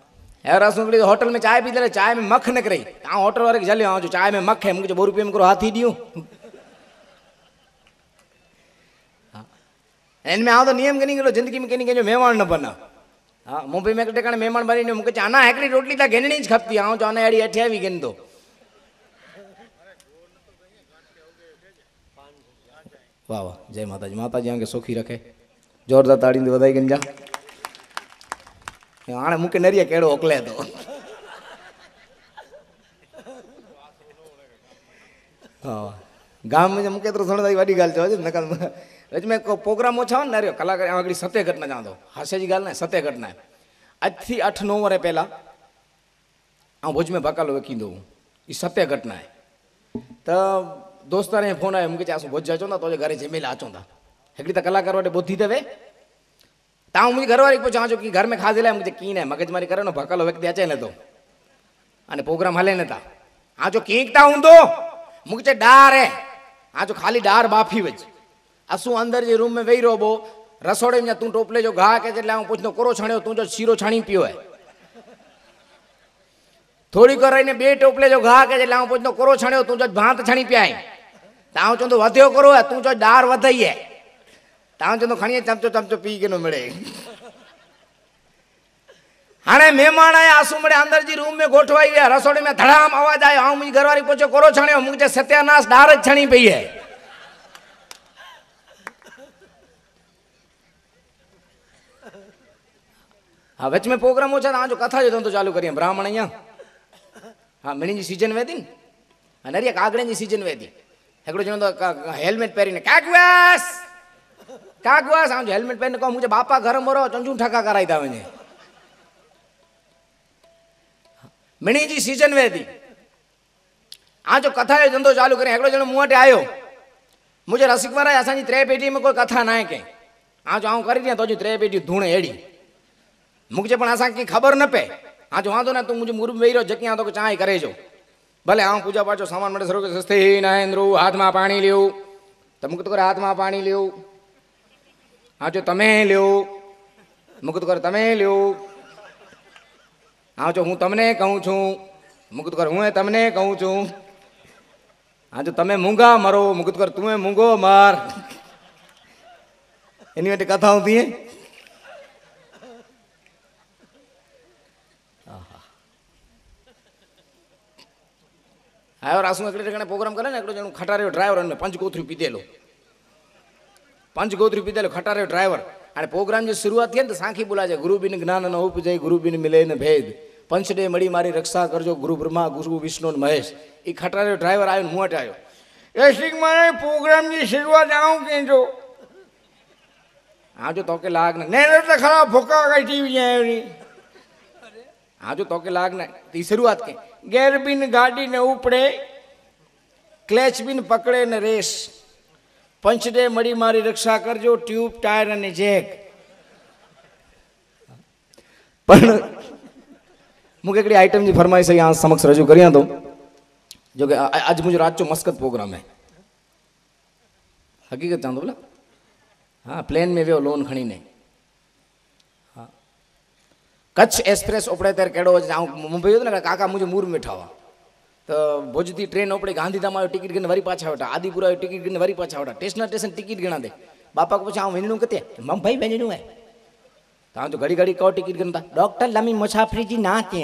यार सुन होटल में चाय पी ले चाय में मख न करी हाँ होटल वाले के चलियो जो चाय में मख है मुझे जो बो रुपये में करो हाथी दियो हाँ इनमें आओ तो नियम कहीं जिंदगी में कहीं जो मेहमान न बना હા મોભી મેં ટેકાણે મહેમાન ભરીને મૂકે છે આના એકરી રોટલી તા ઘેનણી જ ખપતી આવું તો આના એડી હેઠે આવી ગેન તો વાહ વાહ જય માતાજી માતાજી આંગે સોખી રખે જોરદાર તાળીને વધાઈ ગંજા આણે મૂકે નરીએ કેળો ઓકલે તો હા ગામ મૂકે તો સણદાઈ વાડી ગાલ જવા છે નકર રજમે પ્રોગ્રામ ઓછા હોય ને રહ્યો કલાકાર આગળ સત્ય ઘટના જાણો હાસેજી ગાલ ને સત્ય ઘટના આજથી આઠ નવ વરે પહેલાં આ ભુજ મેં ભકાલો કીધો હું એ સત્ય ઘટના તો દોસ્તારે ફોન આવ્યો એમ કે આસું ભુજ જાચો ને તો ઘરે જમેલા આચો તા हिकिड़ी त कलाकार वटि ॿुधी त वे तव्हां मुंहिंजी घरवारी पोइ चवां छो की घर में खाधे लाइ मूंखे कीअं न आहे मगजमारी करे न भकल व्यक्ति अचे नथो हाणे प्रोग्राम हले नथा हा जो कीअं तव्हां हूंदो मूंखे चए ॾार आहे આ જો ખાલી ડાર બાફી વજ આ શું અંદર જે રૂમ મેં વૈરો બો રસોડે તું ટોપલે જો ઘા કે એટલે હું પૂછનો કોરો છાણ્યો તું જો શીરો છાણી પીયો હે થોડીક રહીને બે ટોપલે જો ઘા કે એટલે હું પૂછનો કોરો છાણ્યો તું જો ભાંત છાણી પ્યાય તાવ ચંદો વધ્યો કરો તું જો ડાર વધઈએ તાવ ચંદો ખણીએ ચમચો ચમચો પી કે નો મળે હાણે મહેમાન આયા આસુમડે અંદરજી રૂમ મેં ગોઠવાઈ ગયા રસોડી મેં ધડામ અવાજ આવ્યો હું મુજી ઘરવાળી પોચો કરો છણ્યો હું જે સત્યાનાશ ડાર જ છણી પઈએ હા વચ મેં પ્રોગ્રામ ઓછા આ જો કથા જોતો તો ચાલુ કરીએ બ્રાહ્મણ અહીંયા હા મણીની સિઝન વેતી ને અને અરે કાગડેની સિઝન વેતી હેકડો જોતો હેલ્મેટ પહેરીને કાગવાસ કાગવાસ આમ હેલ્મેટ પહેરીને કહું હું બાપા ઘર મરો ચંજુ ઠકા કરાવી દાવે છે મિણીજી સિઝન વેદી આ जो कथा जो धंधो चालू करें हिकिड़ो ॼणो मूं वटि आयो मुंहिंजे रसिक वारा असांजी त्रे पेटी में कोई कथा न आहे कंहिं हा जो आउं करे ॾियां तुंहिंजी त्रे पेटी धूण अहिड़ी मूंखे पण असांखे ख़बर न पए हा चवां थो न तूं मुंहिंजे मुर्ब वेही रहियो जकी तोखे चांहि करे जो भले आउं पूजा पाठ जो सामान मटे सरो सस्ते नरेंद्रो हाथ मां पाणी લ્યો त मूंखे तो करे हाथ मां पाणी લ્યો हा जो તમે લ્યો મૂंखे તો કરે તમે લ્યો હા જો હું તમને કહું છું મુકુદકર હું તમને કહું છું હા જો તમે મૂંગા મરો મુકુદકર તું એ મૂંગો માર એની માટે કથા હતી આવ્યો રાસુ એકડે ઠેકાણે પ્રોગ્રામ કરે ને એકડો જણું ખટાર્યો ડ્રાઈવર અને પંચગોથરી પીધેલો પંચગોથરી પીધેલો ખટાર્યો ડ્રાઈવર અને પ્રોગ્રામ જે શરૂઆત થઈ ને તો સાંખી બોલા છે ગુરુબિન જ્ઞાન ન ઉપજય ગુરુબિન મિલે ને ભેદ પંચડે મળી મારી રક્ષા કરજો ગુરુ બ્રહ્મા ગુરુ વિષ્ણુ મહેશ એ ખટારો ડ્રાઈવર આવ્યો હું હટાયો એ શ્રી મારે પ્રોગ્રામની શરૂઆત આવું કહેજો હા જો તો કે લાગ ને તો ખરાબ ભોકા કઈ ટીવી એની હા જો તો કે લાગ ને એ શરૂઆત કે ગેરબીન ગાડીને ઉપડે ક્લેચ બિન પકડે ને રેસ પંચડે મળી મારી રક્ષા કરજો ટ્યુબ ટાયર અને જેક પણ मुझे एक आइटम की फरमाइश यहाँ समक्ष रजू करिया तो जो कि अज मुझे रात जो मस्कत प्रोग्राम है हकीकत चाहूँ बोला हाँ प्लेन में वियो लोन खणी ने हाँ कच्छ एक्सप्रेस ओपड़े तेरे कड़ो आऊँ मुंबई हो ना काका मुझे मूर में ठावा તો ભુજથી ટ્રેન આપણે ગાંધીધામમાં ટિકિટ ગઈને વરી પાછા આવતા આદિપુરા ટિકિટ ગઈને વરી પાછા આવતા સ્ટેશન સ્ટેશન ટિકિટ ગણા દે બાપા પછી આમ વેણું કતે મમ ભાઈ વેણું હે हाँ तो घड़ी घड़ी कहो टिकट गिनता डॉक्टर लमी मुसाफरी जी ना के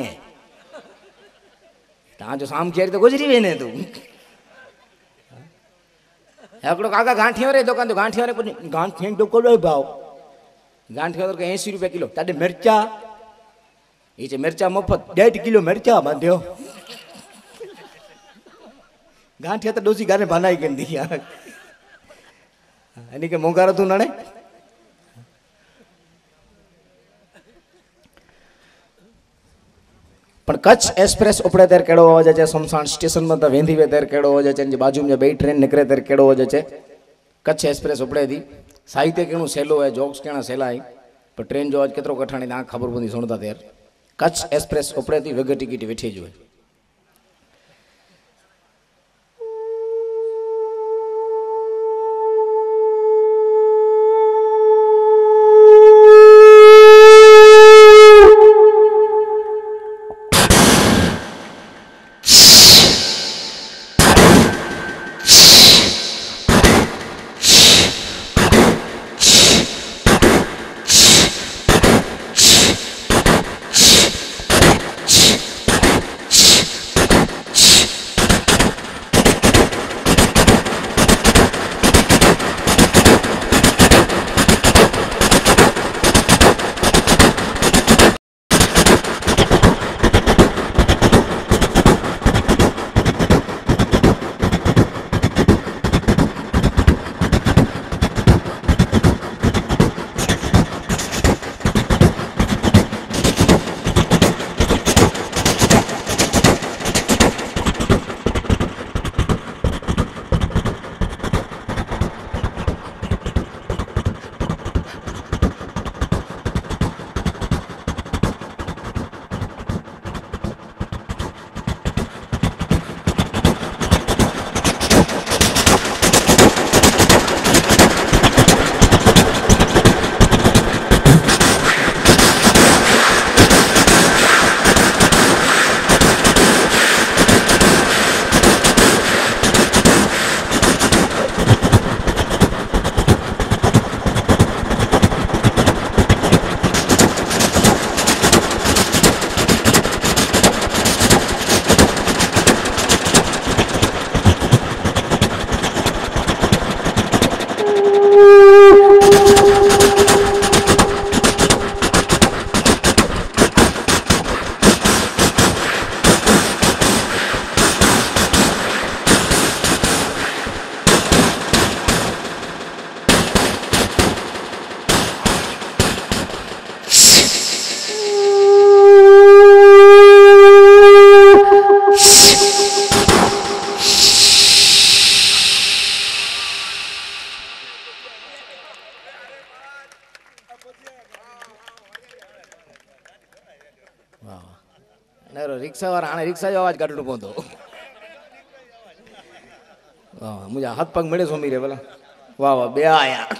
तव्हां जो शाम चेर तो गुजरी वेंदे तूं हिकिड़ो काका गांठियो रे दुकान तो गांठियो रे गांठियो जो कोॾो भाव गांठियो तो एसी रुपया किलो तॾहिं मिर्चा ही चए मिर्चा मुफ़्त ॾेढ किलो मिर्चा ॿधियो गांठिया त डोसी गाने भलाई कंदी आहे हिन खे मोंघारो तूं नणे પણ કચ્છ એક્સપ્રેસ ઉપડે ત્યારે કેળો હોવા જાય છે સમસાણ સ્ટેશનમાં તો વેંધી વે ત્યારે કેળો હોવા જાય છે જે બાજુમાં બે ટ્રેન નીકળે ત્યારે કેળો હોવા જાય છે કચ્છ એક્સપ્રેસ ઉપડેથી સાહિત્ય કેણું સહેલું હોય જોક્સ કેણા સહેલા હોય પણ ટ્રેન જોવા જ કેટલો કઠાણી આ ખબર બધી સુણતા ત્યારે કચ્છ એક્સપ્રેસ ઉપડેથી વગર ટિકિટ વેઠી જ હોય રિક્ષા અવાજ કાઢું કોંધો વાહ મુજા હાથ પગ મળે સોમી રે પેલા વાહ વાહ બે આયા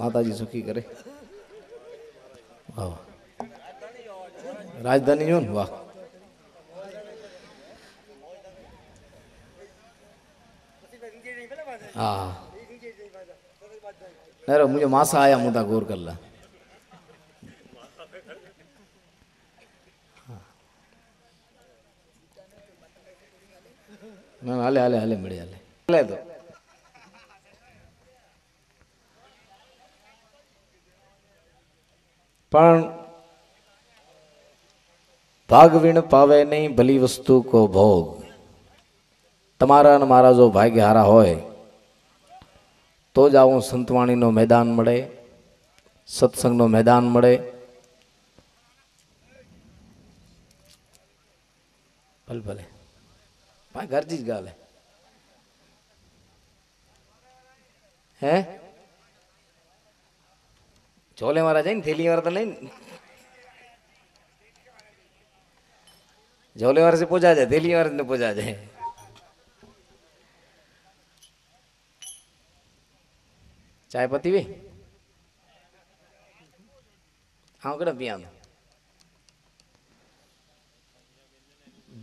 માતાજી સુખી કરે વાહ રાજધાની જો ને વાહ હા નરો મુજે માસા આયા મુદા ગોર કરલા ના હાલે હાલે હાલે મળી હાલે હાલે તો પણ ભાગ વીણ પાવે નહીં ભલી વસ્તુ કો ભોગ તમારા અને મારા જો ભાગ્ય હારા હોય તો જ આવું સંતવાણીનો મેદાન મળે સત્સંગનો મેદાન મળે ભલે ભલે ભાઈ ઘરથી જ ગાલે હે છોલે મારા જઈને થેલી વાર તો લઈને જોલે વર્ષે પૂજા જાય દિલ્હી વર્ષને પૂજા જાય ચાય પતી ભાઈ હા કડે પિયા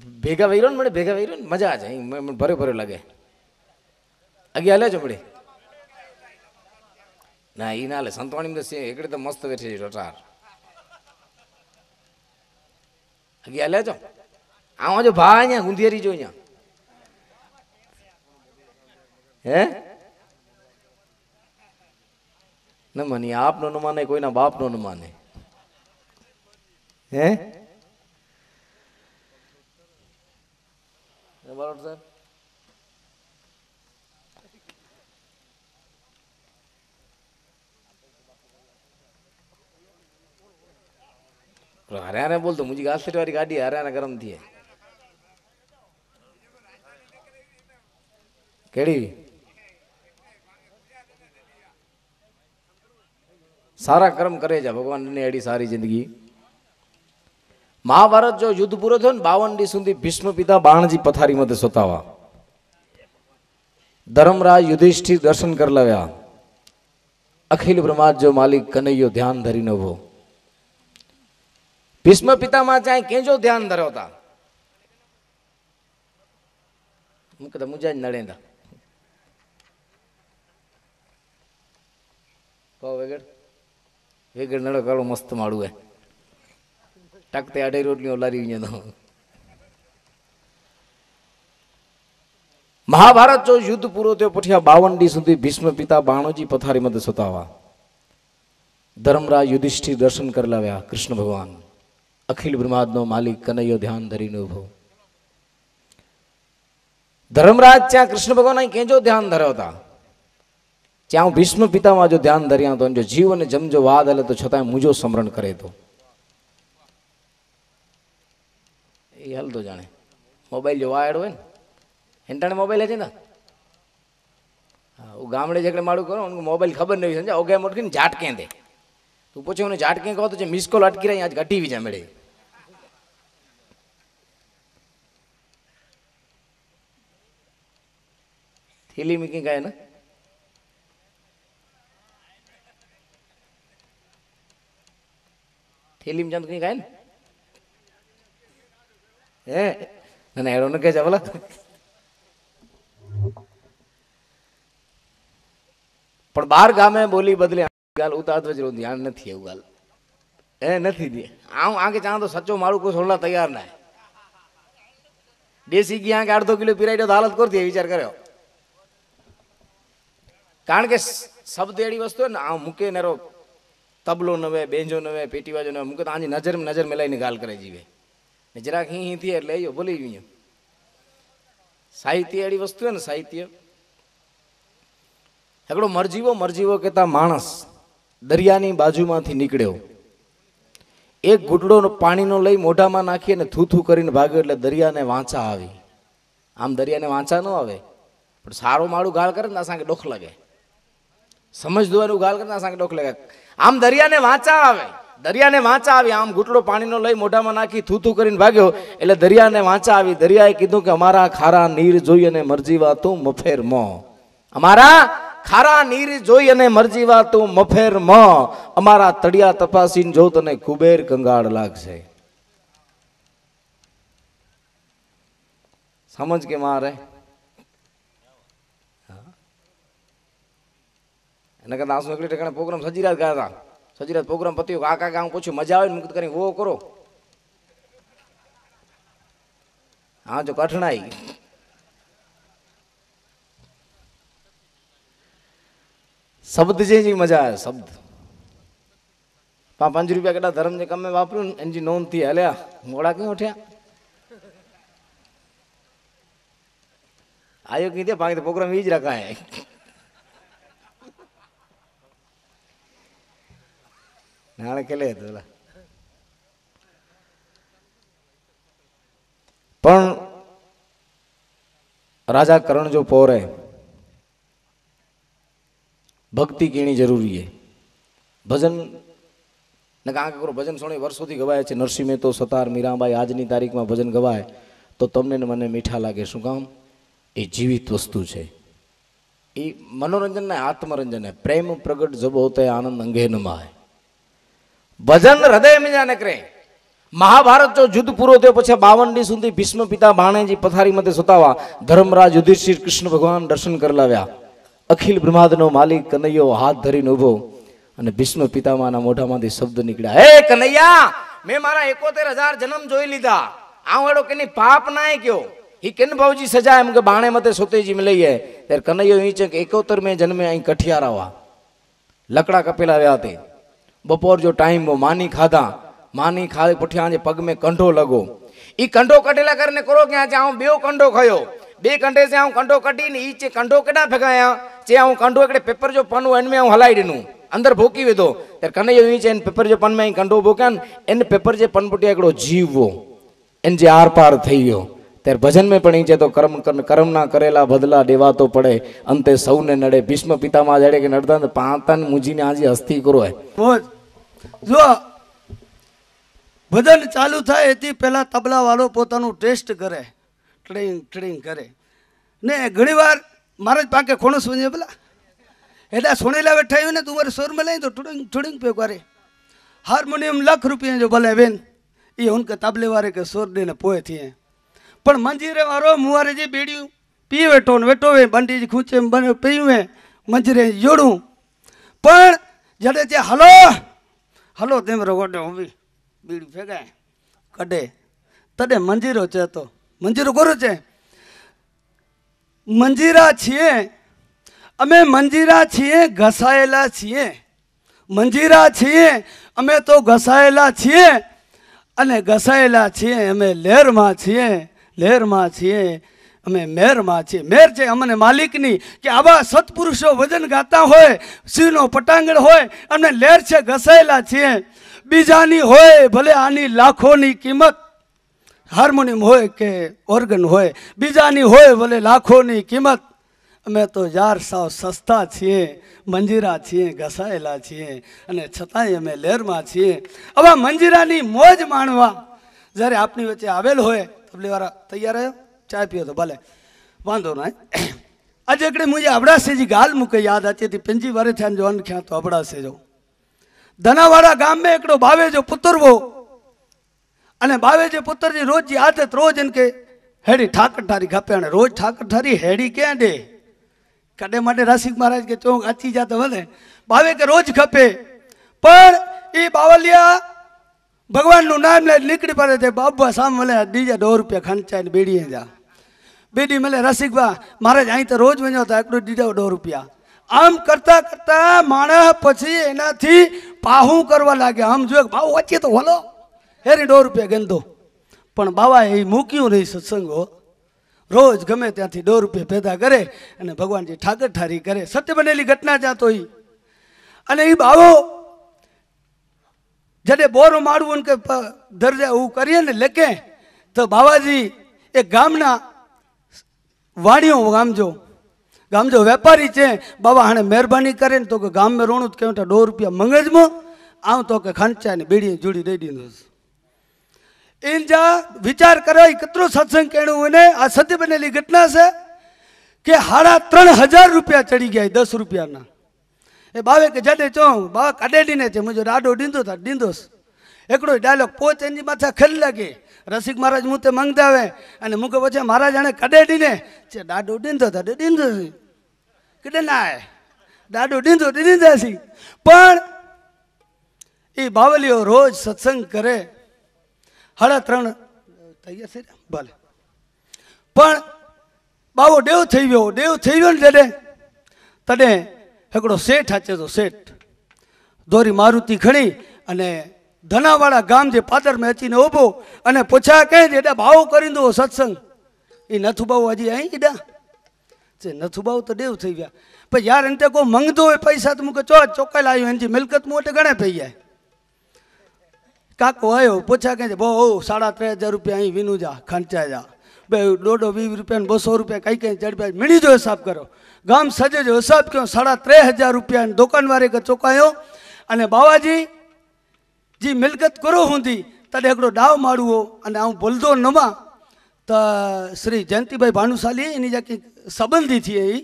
ભેગા વૈરો ને મને ભેગા વૈરો ને મજા છે મને ભરે ભરે લાગે અગી હાલે છો ના એ ના લે સંતવાણી તો એકડે તો મસ્ત વેઠે છે ચાર અગી હાલે છો જો ભા અહીંયા ગુંધિયેરી જો અહીંયા હે ના માની આપનો ન માને કોઈના બાપનો ન માને હે બરાબર સાહેબ હરિયાણા બોલતો મુજી ગાસેટ વાળી ગાડી હરિયાણા ગરમ થઈએ કેડી સારા કર્મ કરે છે ભગવાનની એડી સારી જિંદગી મહાભારત જો યુદ્ધ પૂરો થયો ને બાવન દી સુધી ભીષ્મ પિતા બાણજી પથારી મધ્ય સોતાવા ધર્મરાજ યુધિષ્ઠિર દર્શન કરી લાવ્યા અખિલ પ્રમાદ જો માલિક કનૈયો ધ્યાન ધરીને ઉભો ભીષ્મ પિતામાં ચાહે કેજો ધ્યાન ધરાવતા મુકદ મુજા જ નડેંદા કહો વેગડ વેગડ નડો કાળો મસ્ત માળું હે ટકતે અઢી રોટલીઓ લરી અહીંયા મહાભારત જો યુદ્ધ પૂરો થયો પછી આ બાવન ડી સુધી ભીષ્મ પિતા બાણોજી પથારી મધ્ય સતાવા ધર્મરાજ યુધિષ્ઠિર દર્શન કરી લાવ્યા કૃષ્ણ ભગવાન અખિલ બ્રહ્માદનો માલિક કનૈયો ધ્યાન ધરીને ઉભો ધર્મરાજ ત્યાં કૃષ્ણ ભગવાન અહીં કેજો ધ્યાન ધરાવતા ત્યાં હું ભીષ્મ પિતામાં જો ધ્યાન ધર્યા તો જો જીવ અને જમજો વાદ હલે તો છતાંય મુજો સમરણ કરે તો હલતો જાણે મોબાઈલ જોવા વાયડ હોય ને એંટાણે મોબાઈલ હતી ના હા હું ગામડે જગડે મારું કરો મોબાઈલ ખબર નહીં સમજા ઓગે મોટકીને ઝાટકે તે તું પૂછે હું ઝાટકે કહો તો જે મિસ કોલ અટકી રહી આજ ઘટી વિજા મેળે થેલી મીકી કાંઈ ને થેલીમાં જાણ કંઈ કાંઈ ને ಏ ನನ್ನ ಹೇಳೋನಕ್ಕೆ ಜವಲ પણ બહાર ગામે બોલી બદલે ગાલ ઉતારતો જ ધ્યાન નથી એવું ગાલ એ નથી દે આમ આગે ચાં તો સચ્ચો મારું કોઈ સોલા તૈયાર ના દેશી ઘી આંગે અડધો કિલો પીરાઈ તો હાલત કરતી વિચાર કર્યો કારણ કે શબ્દ એવી વસ્તુ ને આમ મૂકે ને તબલો નવે બેંજો નવે પેટીવાજો નવે મૂકે તો આની નજર નજર મેલાઈને ગાલ કરે જીવે ને જરાક હિ હિ એટલે એ ભૂલી ગયું સાહિત્ય એવી વસ્તુ હોય ને સાહિત્ય એકડો મરજીવો મરજીવો કહેતા માણસ દરિયાની બાજુમાંથી નીકળ્યો એક ઘૂંટડો પાણીનો લઈ મોઢામાં નાખી અને થૂથું કરીને ભાગ્યો એટલે દરિયાને વાંચા આવી આમ દરિયાને વાંચા ન આવે પણ સારું માળું ગાળ કરે ને સાંગે ડોખ લાગે સમજ દોવાનું ગાળ કરે ને સાંગે ડોખ લાગે આમ દરિયાને વાંચા આવે દરિયાને વાંચા આવી આમ ઘૂંટડો પાણીનો લઈ મોઢામાં નાખી થૂથું કરીને ભાગ્યો એટલે દરિયાને વાંચા આવી દરિયાએ કીધું કે અમારા ખારા નીર જોઈ અને મરજીવા તું મફેર મો અમારા ખારા નીર જોઈ અને મરજીવા તું મફેર મ અમારા તળિયા તપાસીને જો તને કુબેર કંગાળ લાગશે સમજ કે મારે એના કરતા આસુ એકલી ટકાના પ્રોગ્રામ સજી રહ્યા હતા સજીરાત પ્રોગ્રામ પત્યો કાકા કાકા હું પૂછ્યું મજા આવે મુક્ત કરી વો કરો હા જો કઠણાઈ શબ્દ છે જે મજા આવે શબ્દ પાંચ રૂપિયા કેટલા ધર્મ જે કમે વાપર્યું ને એની નોંધ થી હલ્યા મોડા ક્યાં ઉઠ્યા આયો કીધે પાંચ પ્રોગ્રામ એ જ રખાય ನಾಳೆ કે હતું પણ રાજા કરણ જો પોરે ભક્તિ કેણી જરૂરી છે ભજન ને કાં કરો ભજન સોણે વર્ષોથી ગવાય છે નરસિંહ મહેતો સતાર મીરાબાઈ આજની તારીખમાં ભજન ગવાય તો તમને ને મને મીઠા લાગે શું કામ એ જીવિત વસ્તુ છે એ મનોરંજન ને આત્મરંજન પ્રેમ પ્રગટ જબો તે આનંદ અંગે નમાય ભજન હૃદય મિજા નકરે મહાભારત જો યુદ્ધ પૂરો થયો પછી બાવન દી સુધી ભીષ્મ પિતા ભાણેજી પથારી મતે સુતાવા ધર્મરાજ યુધિષ્ઠિર કૃષ્ણ ભગવાન દર્શન કરલાવ્યા અખિલ બ્રહ્માદનો માલિક કનૈયો હાથ ધરીને ઉભો અને ભીષ્મ પિતામાના મોઢામાંથી શબ્દ નીકળ્યા હે કનૈયા મેં મારા એકોતેર હજાર જન્મ જોઈ લીધા આવડો કે પાપ નાય કયો એ કેન ભાવજી સજા એમ કે બાણે મતે સોતેજી મેં લઈએ ત્યારે કનૈયો એ છે કે એકોતર મેં જન્મે અહીં કઠિયારાવા લકડા કપેલા આવ્યા હતી બપોર जो टाइम वो मानी खाधा માની ખાધે પછી આજે પગમે કંઢો લગો એ કંઢો કટેલા કરીને કરો કે આજે હું બેવ કંઢો ખયો બે કંઢે છે હું કંઢો કઢીને એ જે કંઢો કેડા ભેગાયા જે હું કંઢો એકડે પેપર જો પનું એને હું હલાઈ દીનું અંદર ભોકી વેધો ત્યારે કનૈયો એ છે એને પેપર જે પનમાં કંઢો ભોક્યા ને એને પેપર જે પનપુટિયા એકડો જીવવો એને જે આરપાર થઈ ગયો ત્યારે ભજનમાં પણ એ તો કર્મ કર્મના કરેલા બદલા દેવાતો પડે અંતે સૌને નડે ભીષ્મ પિતામાં જડે કે નડતા પાંતાન મૂજીને આજે હસ્તી કરો જો ભજન ચાલુ થાય એથી પહેલાં તબલાવાળો પોતાનું ટેસ્ટ કરે ટ્રેઇંગ ટ્રેઇંગ કરે ને ઘણીવાર મારા જ પાંકે ખોણું સમજે પેલા એટલે સોનેલા બેઠાયું ને તું મારે સ્વરમાં લઈ તો ટુડિંગ ટુડિંગ પે કરે હાર્મોનિયમ લાખ રૂપિયા જો ભલે બેન એ હું કે તબલે વારે કે સોર ને પોએ થઈએ પણ મંજીરે વારો મુવારે જે બેડ્યું પી વેઠો ને વેઠો વે બંડી ખૂંચે બને પીયું મંજીરે જોડું પણ જડે છે હલો હલો તેમ રોડે ઊભી બીડું ફેંકાય કઢે તડે મંજીરો છે તો મંજીરો કોરો છે મંજીરા છીએ અમે મંજીરા છીએ ઘસાયેલા છીએ મંજીરા છીએ અમે તો ઘસાયેલા છીએ અને ઘસાયેલા છીએ અમે લહેરમાં છીએ લહેરમાં છીએ અમે મેરમાં છીએ મેર છે અમને માલિકની કે આવા સત્પુરુષો વજન ગાતા હોય શિવનો પટાંગણ હોય અમને લહેર છે ઘસાયેલા છીએ બીજાની હોય ભલે આની લાખોની કિંમત હાર્મોનિયમ હોય કે ઓર્ગન હોય બીજાની હોય ભલે લાખોની કિંમત અમે તો યાર સાવ સસ્તા છીએ મંજીરા છીએ ઘસાયેલા છીએ અને છતાંય અમે લહેરમાં છીએ આવા મંજીરાની મોજ માણવા જ્યારે આપણી વચ્ચે આવેલ હોય તબલીવાળા તૈયાર આવ્યો ચા પીઓ તો ભલે વાંધો ના આજે એકડે મુજે અબડાસે જી ગાલ મૂકે યાદ હતી હતી પંજી વારે થયા જોવાનું ખ્યા તો અબડાસે જો ધનાવાળા ગામે એકડો બાવે જો પુતરવો અને બાવે જે પુત્રજી રોજ જે આદત રોજ એને કે હેડી ઠાકર ઠારી ખાપે અને રોજ ઠાકર ઠારી હેડી ક્યાં દે કડે માટે રાસિક મહારાજ કે ચોક આચી જાતો વધે બાવે કે રોજ ખપે પણ એ બાવલિયા ભગવાનનું નામ લઈને નીકળી પડે છે બાબા સામે મળે બીજા દોઢ રૂપિયા ને બેડીએ જા બેડી મળે રસિકભા મારે જ અહીં તો રોજ વંજો હતા એકડું દીધા દોઢ રૂપિયા આમ કરતાં કરતાં માણસ પછી એનાથી પાહું કરવા લાગે આમ જો ભાવ વચ્ચે તો હલો હેરી દોઢ રૂપિયા ગંદો પણ બાવા એ મૂક્યું નહીં સત્સંગો રોજ ગમે ત્યાંથી દોઢ રૂપિયા પેદા કરે અને ભગવાનજી ઠાકર ઠારી કરે સત્ય બનેલી ઘટના જ્યાં તો એ અને એ બાવો જ્યારે બોર માળવું કે દરજા હું કરીએ ને લેકે તો બાવાજી એ ગામના વાણીઓ ગામજો ગામજો વેપારી છે બાબા હાણે મહેરબાની કરે ને તો કે ગામ મેં રોણું કેવું દોઢ રૂપિયા મંગજમાં આવું તો કે ખંચા ને બીડી જોડી દઈ દીધું એને જા વિચાર કરો એ સત્સંગ કેણું અને આ સત્ય બનેલી ઘટના છે કે હાડા ત્રણ હજાર રૂપિયા ચડી ગયા દસ રૂપિયાના એ બાવે કે જડે ચો બા કડેડીને છે મુજો રાડો ડીંદો તા ડીંદોસ એકડો ડાયલોગ પોચ એની પાછા ખેલ લાગે રસિક મહારાજ મું તે મંગદાવે અને મુકે પછી મહારાજ આને કડેડીને છે ડાડો ડીંદો તા ડીંદો કીધે ના ડાડો ડીંદો ડીંદાસી પણ એ બાવલીઓ રોજ સત્સંગ કરે હળા ત્રણ થઈ ગયા છે ભલે પણ બાવો દેવ થઈ ગયો દેવ થઈ ગયો ને તને તને હેકડો શેઠ હાચે તો શેઠ દોરી મારુતિ ખણી અને ધનાવાળા ગામ જે પાદર મેં અચીને ઊભો અને પૂછા કહે છે એડા ભાવો કરી દો સત્સંગ એ નથુબાવ હજી અહીં એડા છે નથુબાવ તો દેવ થઈ ગયા પણ યાર એને કોઈ મંગતો હોય પૈસા તો મૂકે ચો ચોક્કા લાવ્યો એની મિલકત મોટે ગણે પી જાય કાકો આવ્યો પૂછા કહે છે બહુ સાડા ત્રણ હજાર રૂપિયા અહીં વિનું જા ખંચા જા બે દોઢો વીસ રૂપિયા બસો રૂપિયા કઈ કઈ ચડપ્યા મીણી જો હિસાબ કરો ગામ સજે જો હિસાબ કયો સાડા ત્રે હજાર રૂપિયા દુકાનવારે કે ચોકાયો અને બાવાજી જી મિલકત કરો હુંધી તને એકડો ડાવ માડવો અને આવું ભૂલતો નમા તો શ્રી જયંતિભાઈ ભાનુશાલી એની જે સંબંધી થી એ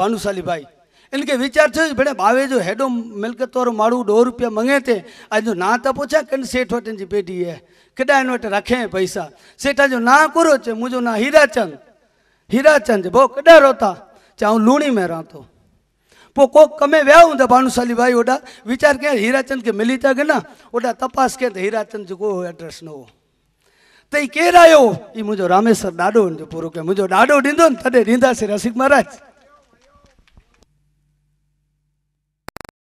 ભાનુશાલીભાઈ એને કે વિચાર થયો ભેણે ભાવે જો હેડો મિલકત વાળો મારું દો રૂપિયા મંગે તે આજે ના તો પૂછા કે શેઠ વટે જે પેઢી હે કેડા એનો વટે રાખે પૈસા શેઠ આજો ના કરો છે મુજો ના હીરાચંદ હીરાચંદ બહુ કડા રોતા ચાહું લૂણી મેં રાંધો પો કોક કમે વ્યા હું ભાનુશાલી ભાઈ ઓડા વિચાર કે હીરાચંદ કે મિલી તા ના ઓડા તપાસ કે હીરાચંદ જો એડ્રેસ ન હો તો એ કેર આવ્યો એ મુજો રામેશ્વર ડાડો પૂરો કે મુજો ડાડો ડીંદો ને તને ડીંદાશે રસિક મહારાજ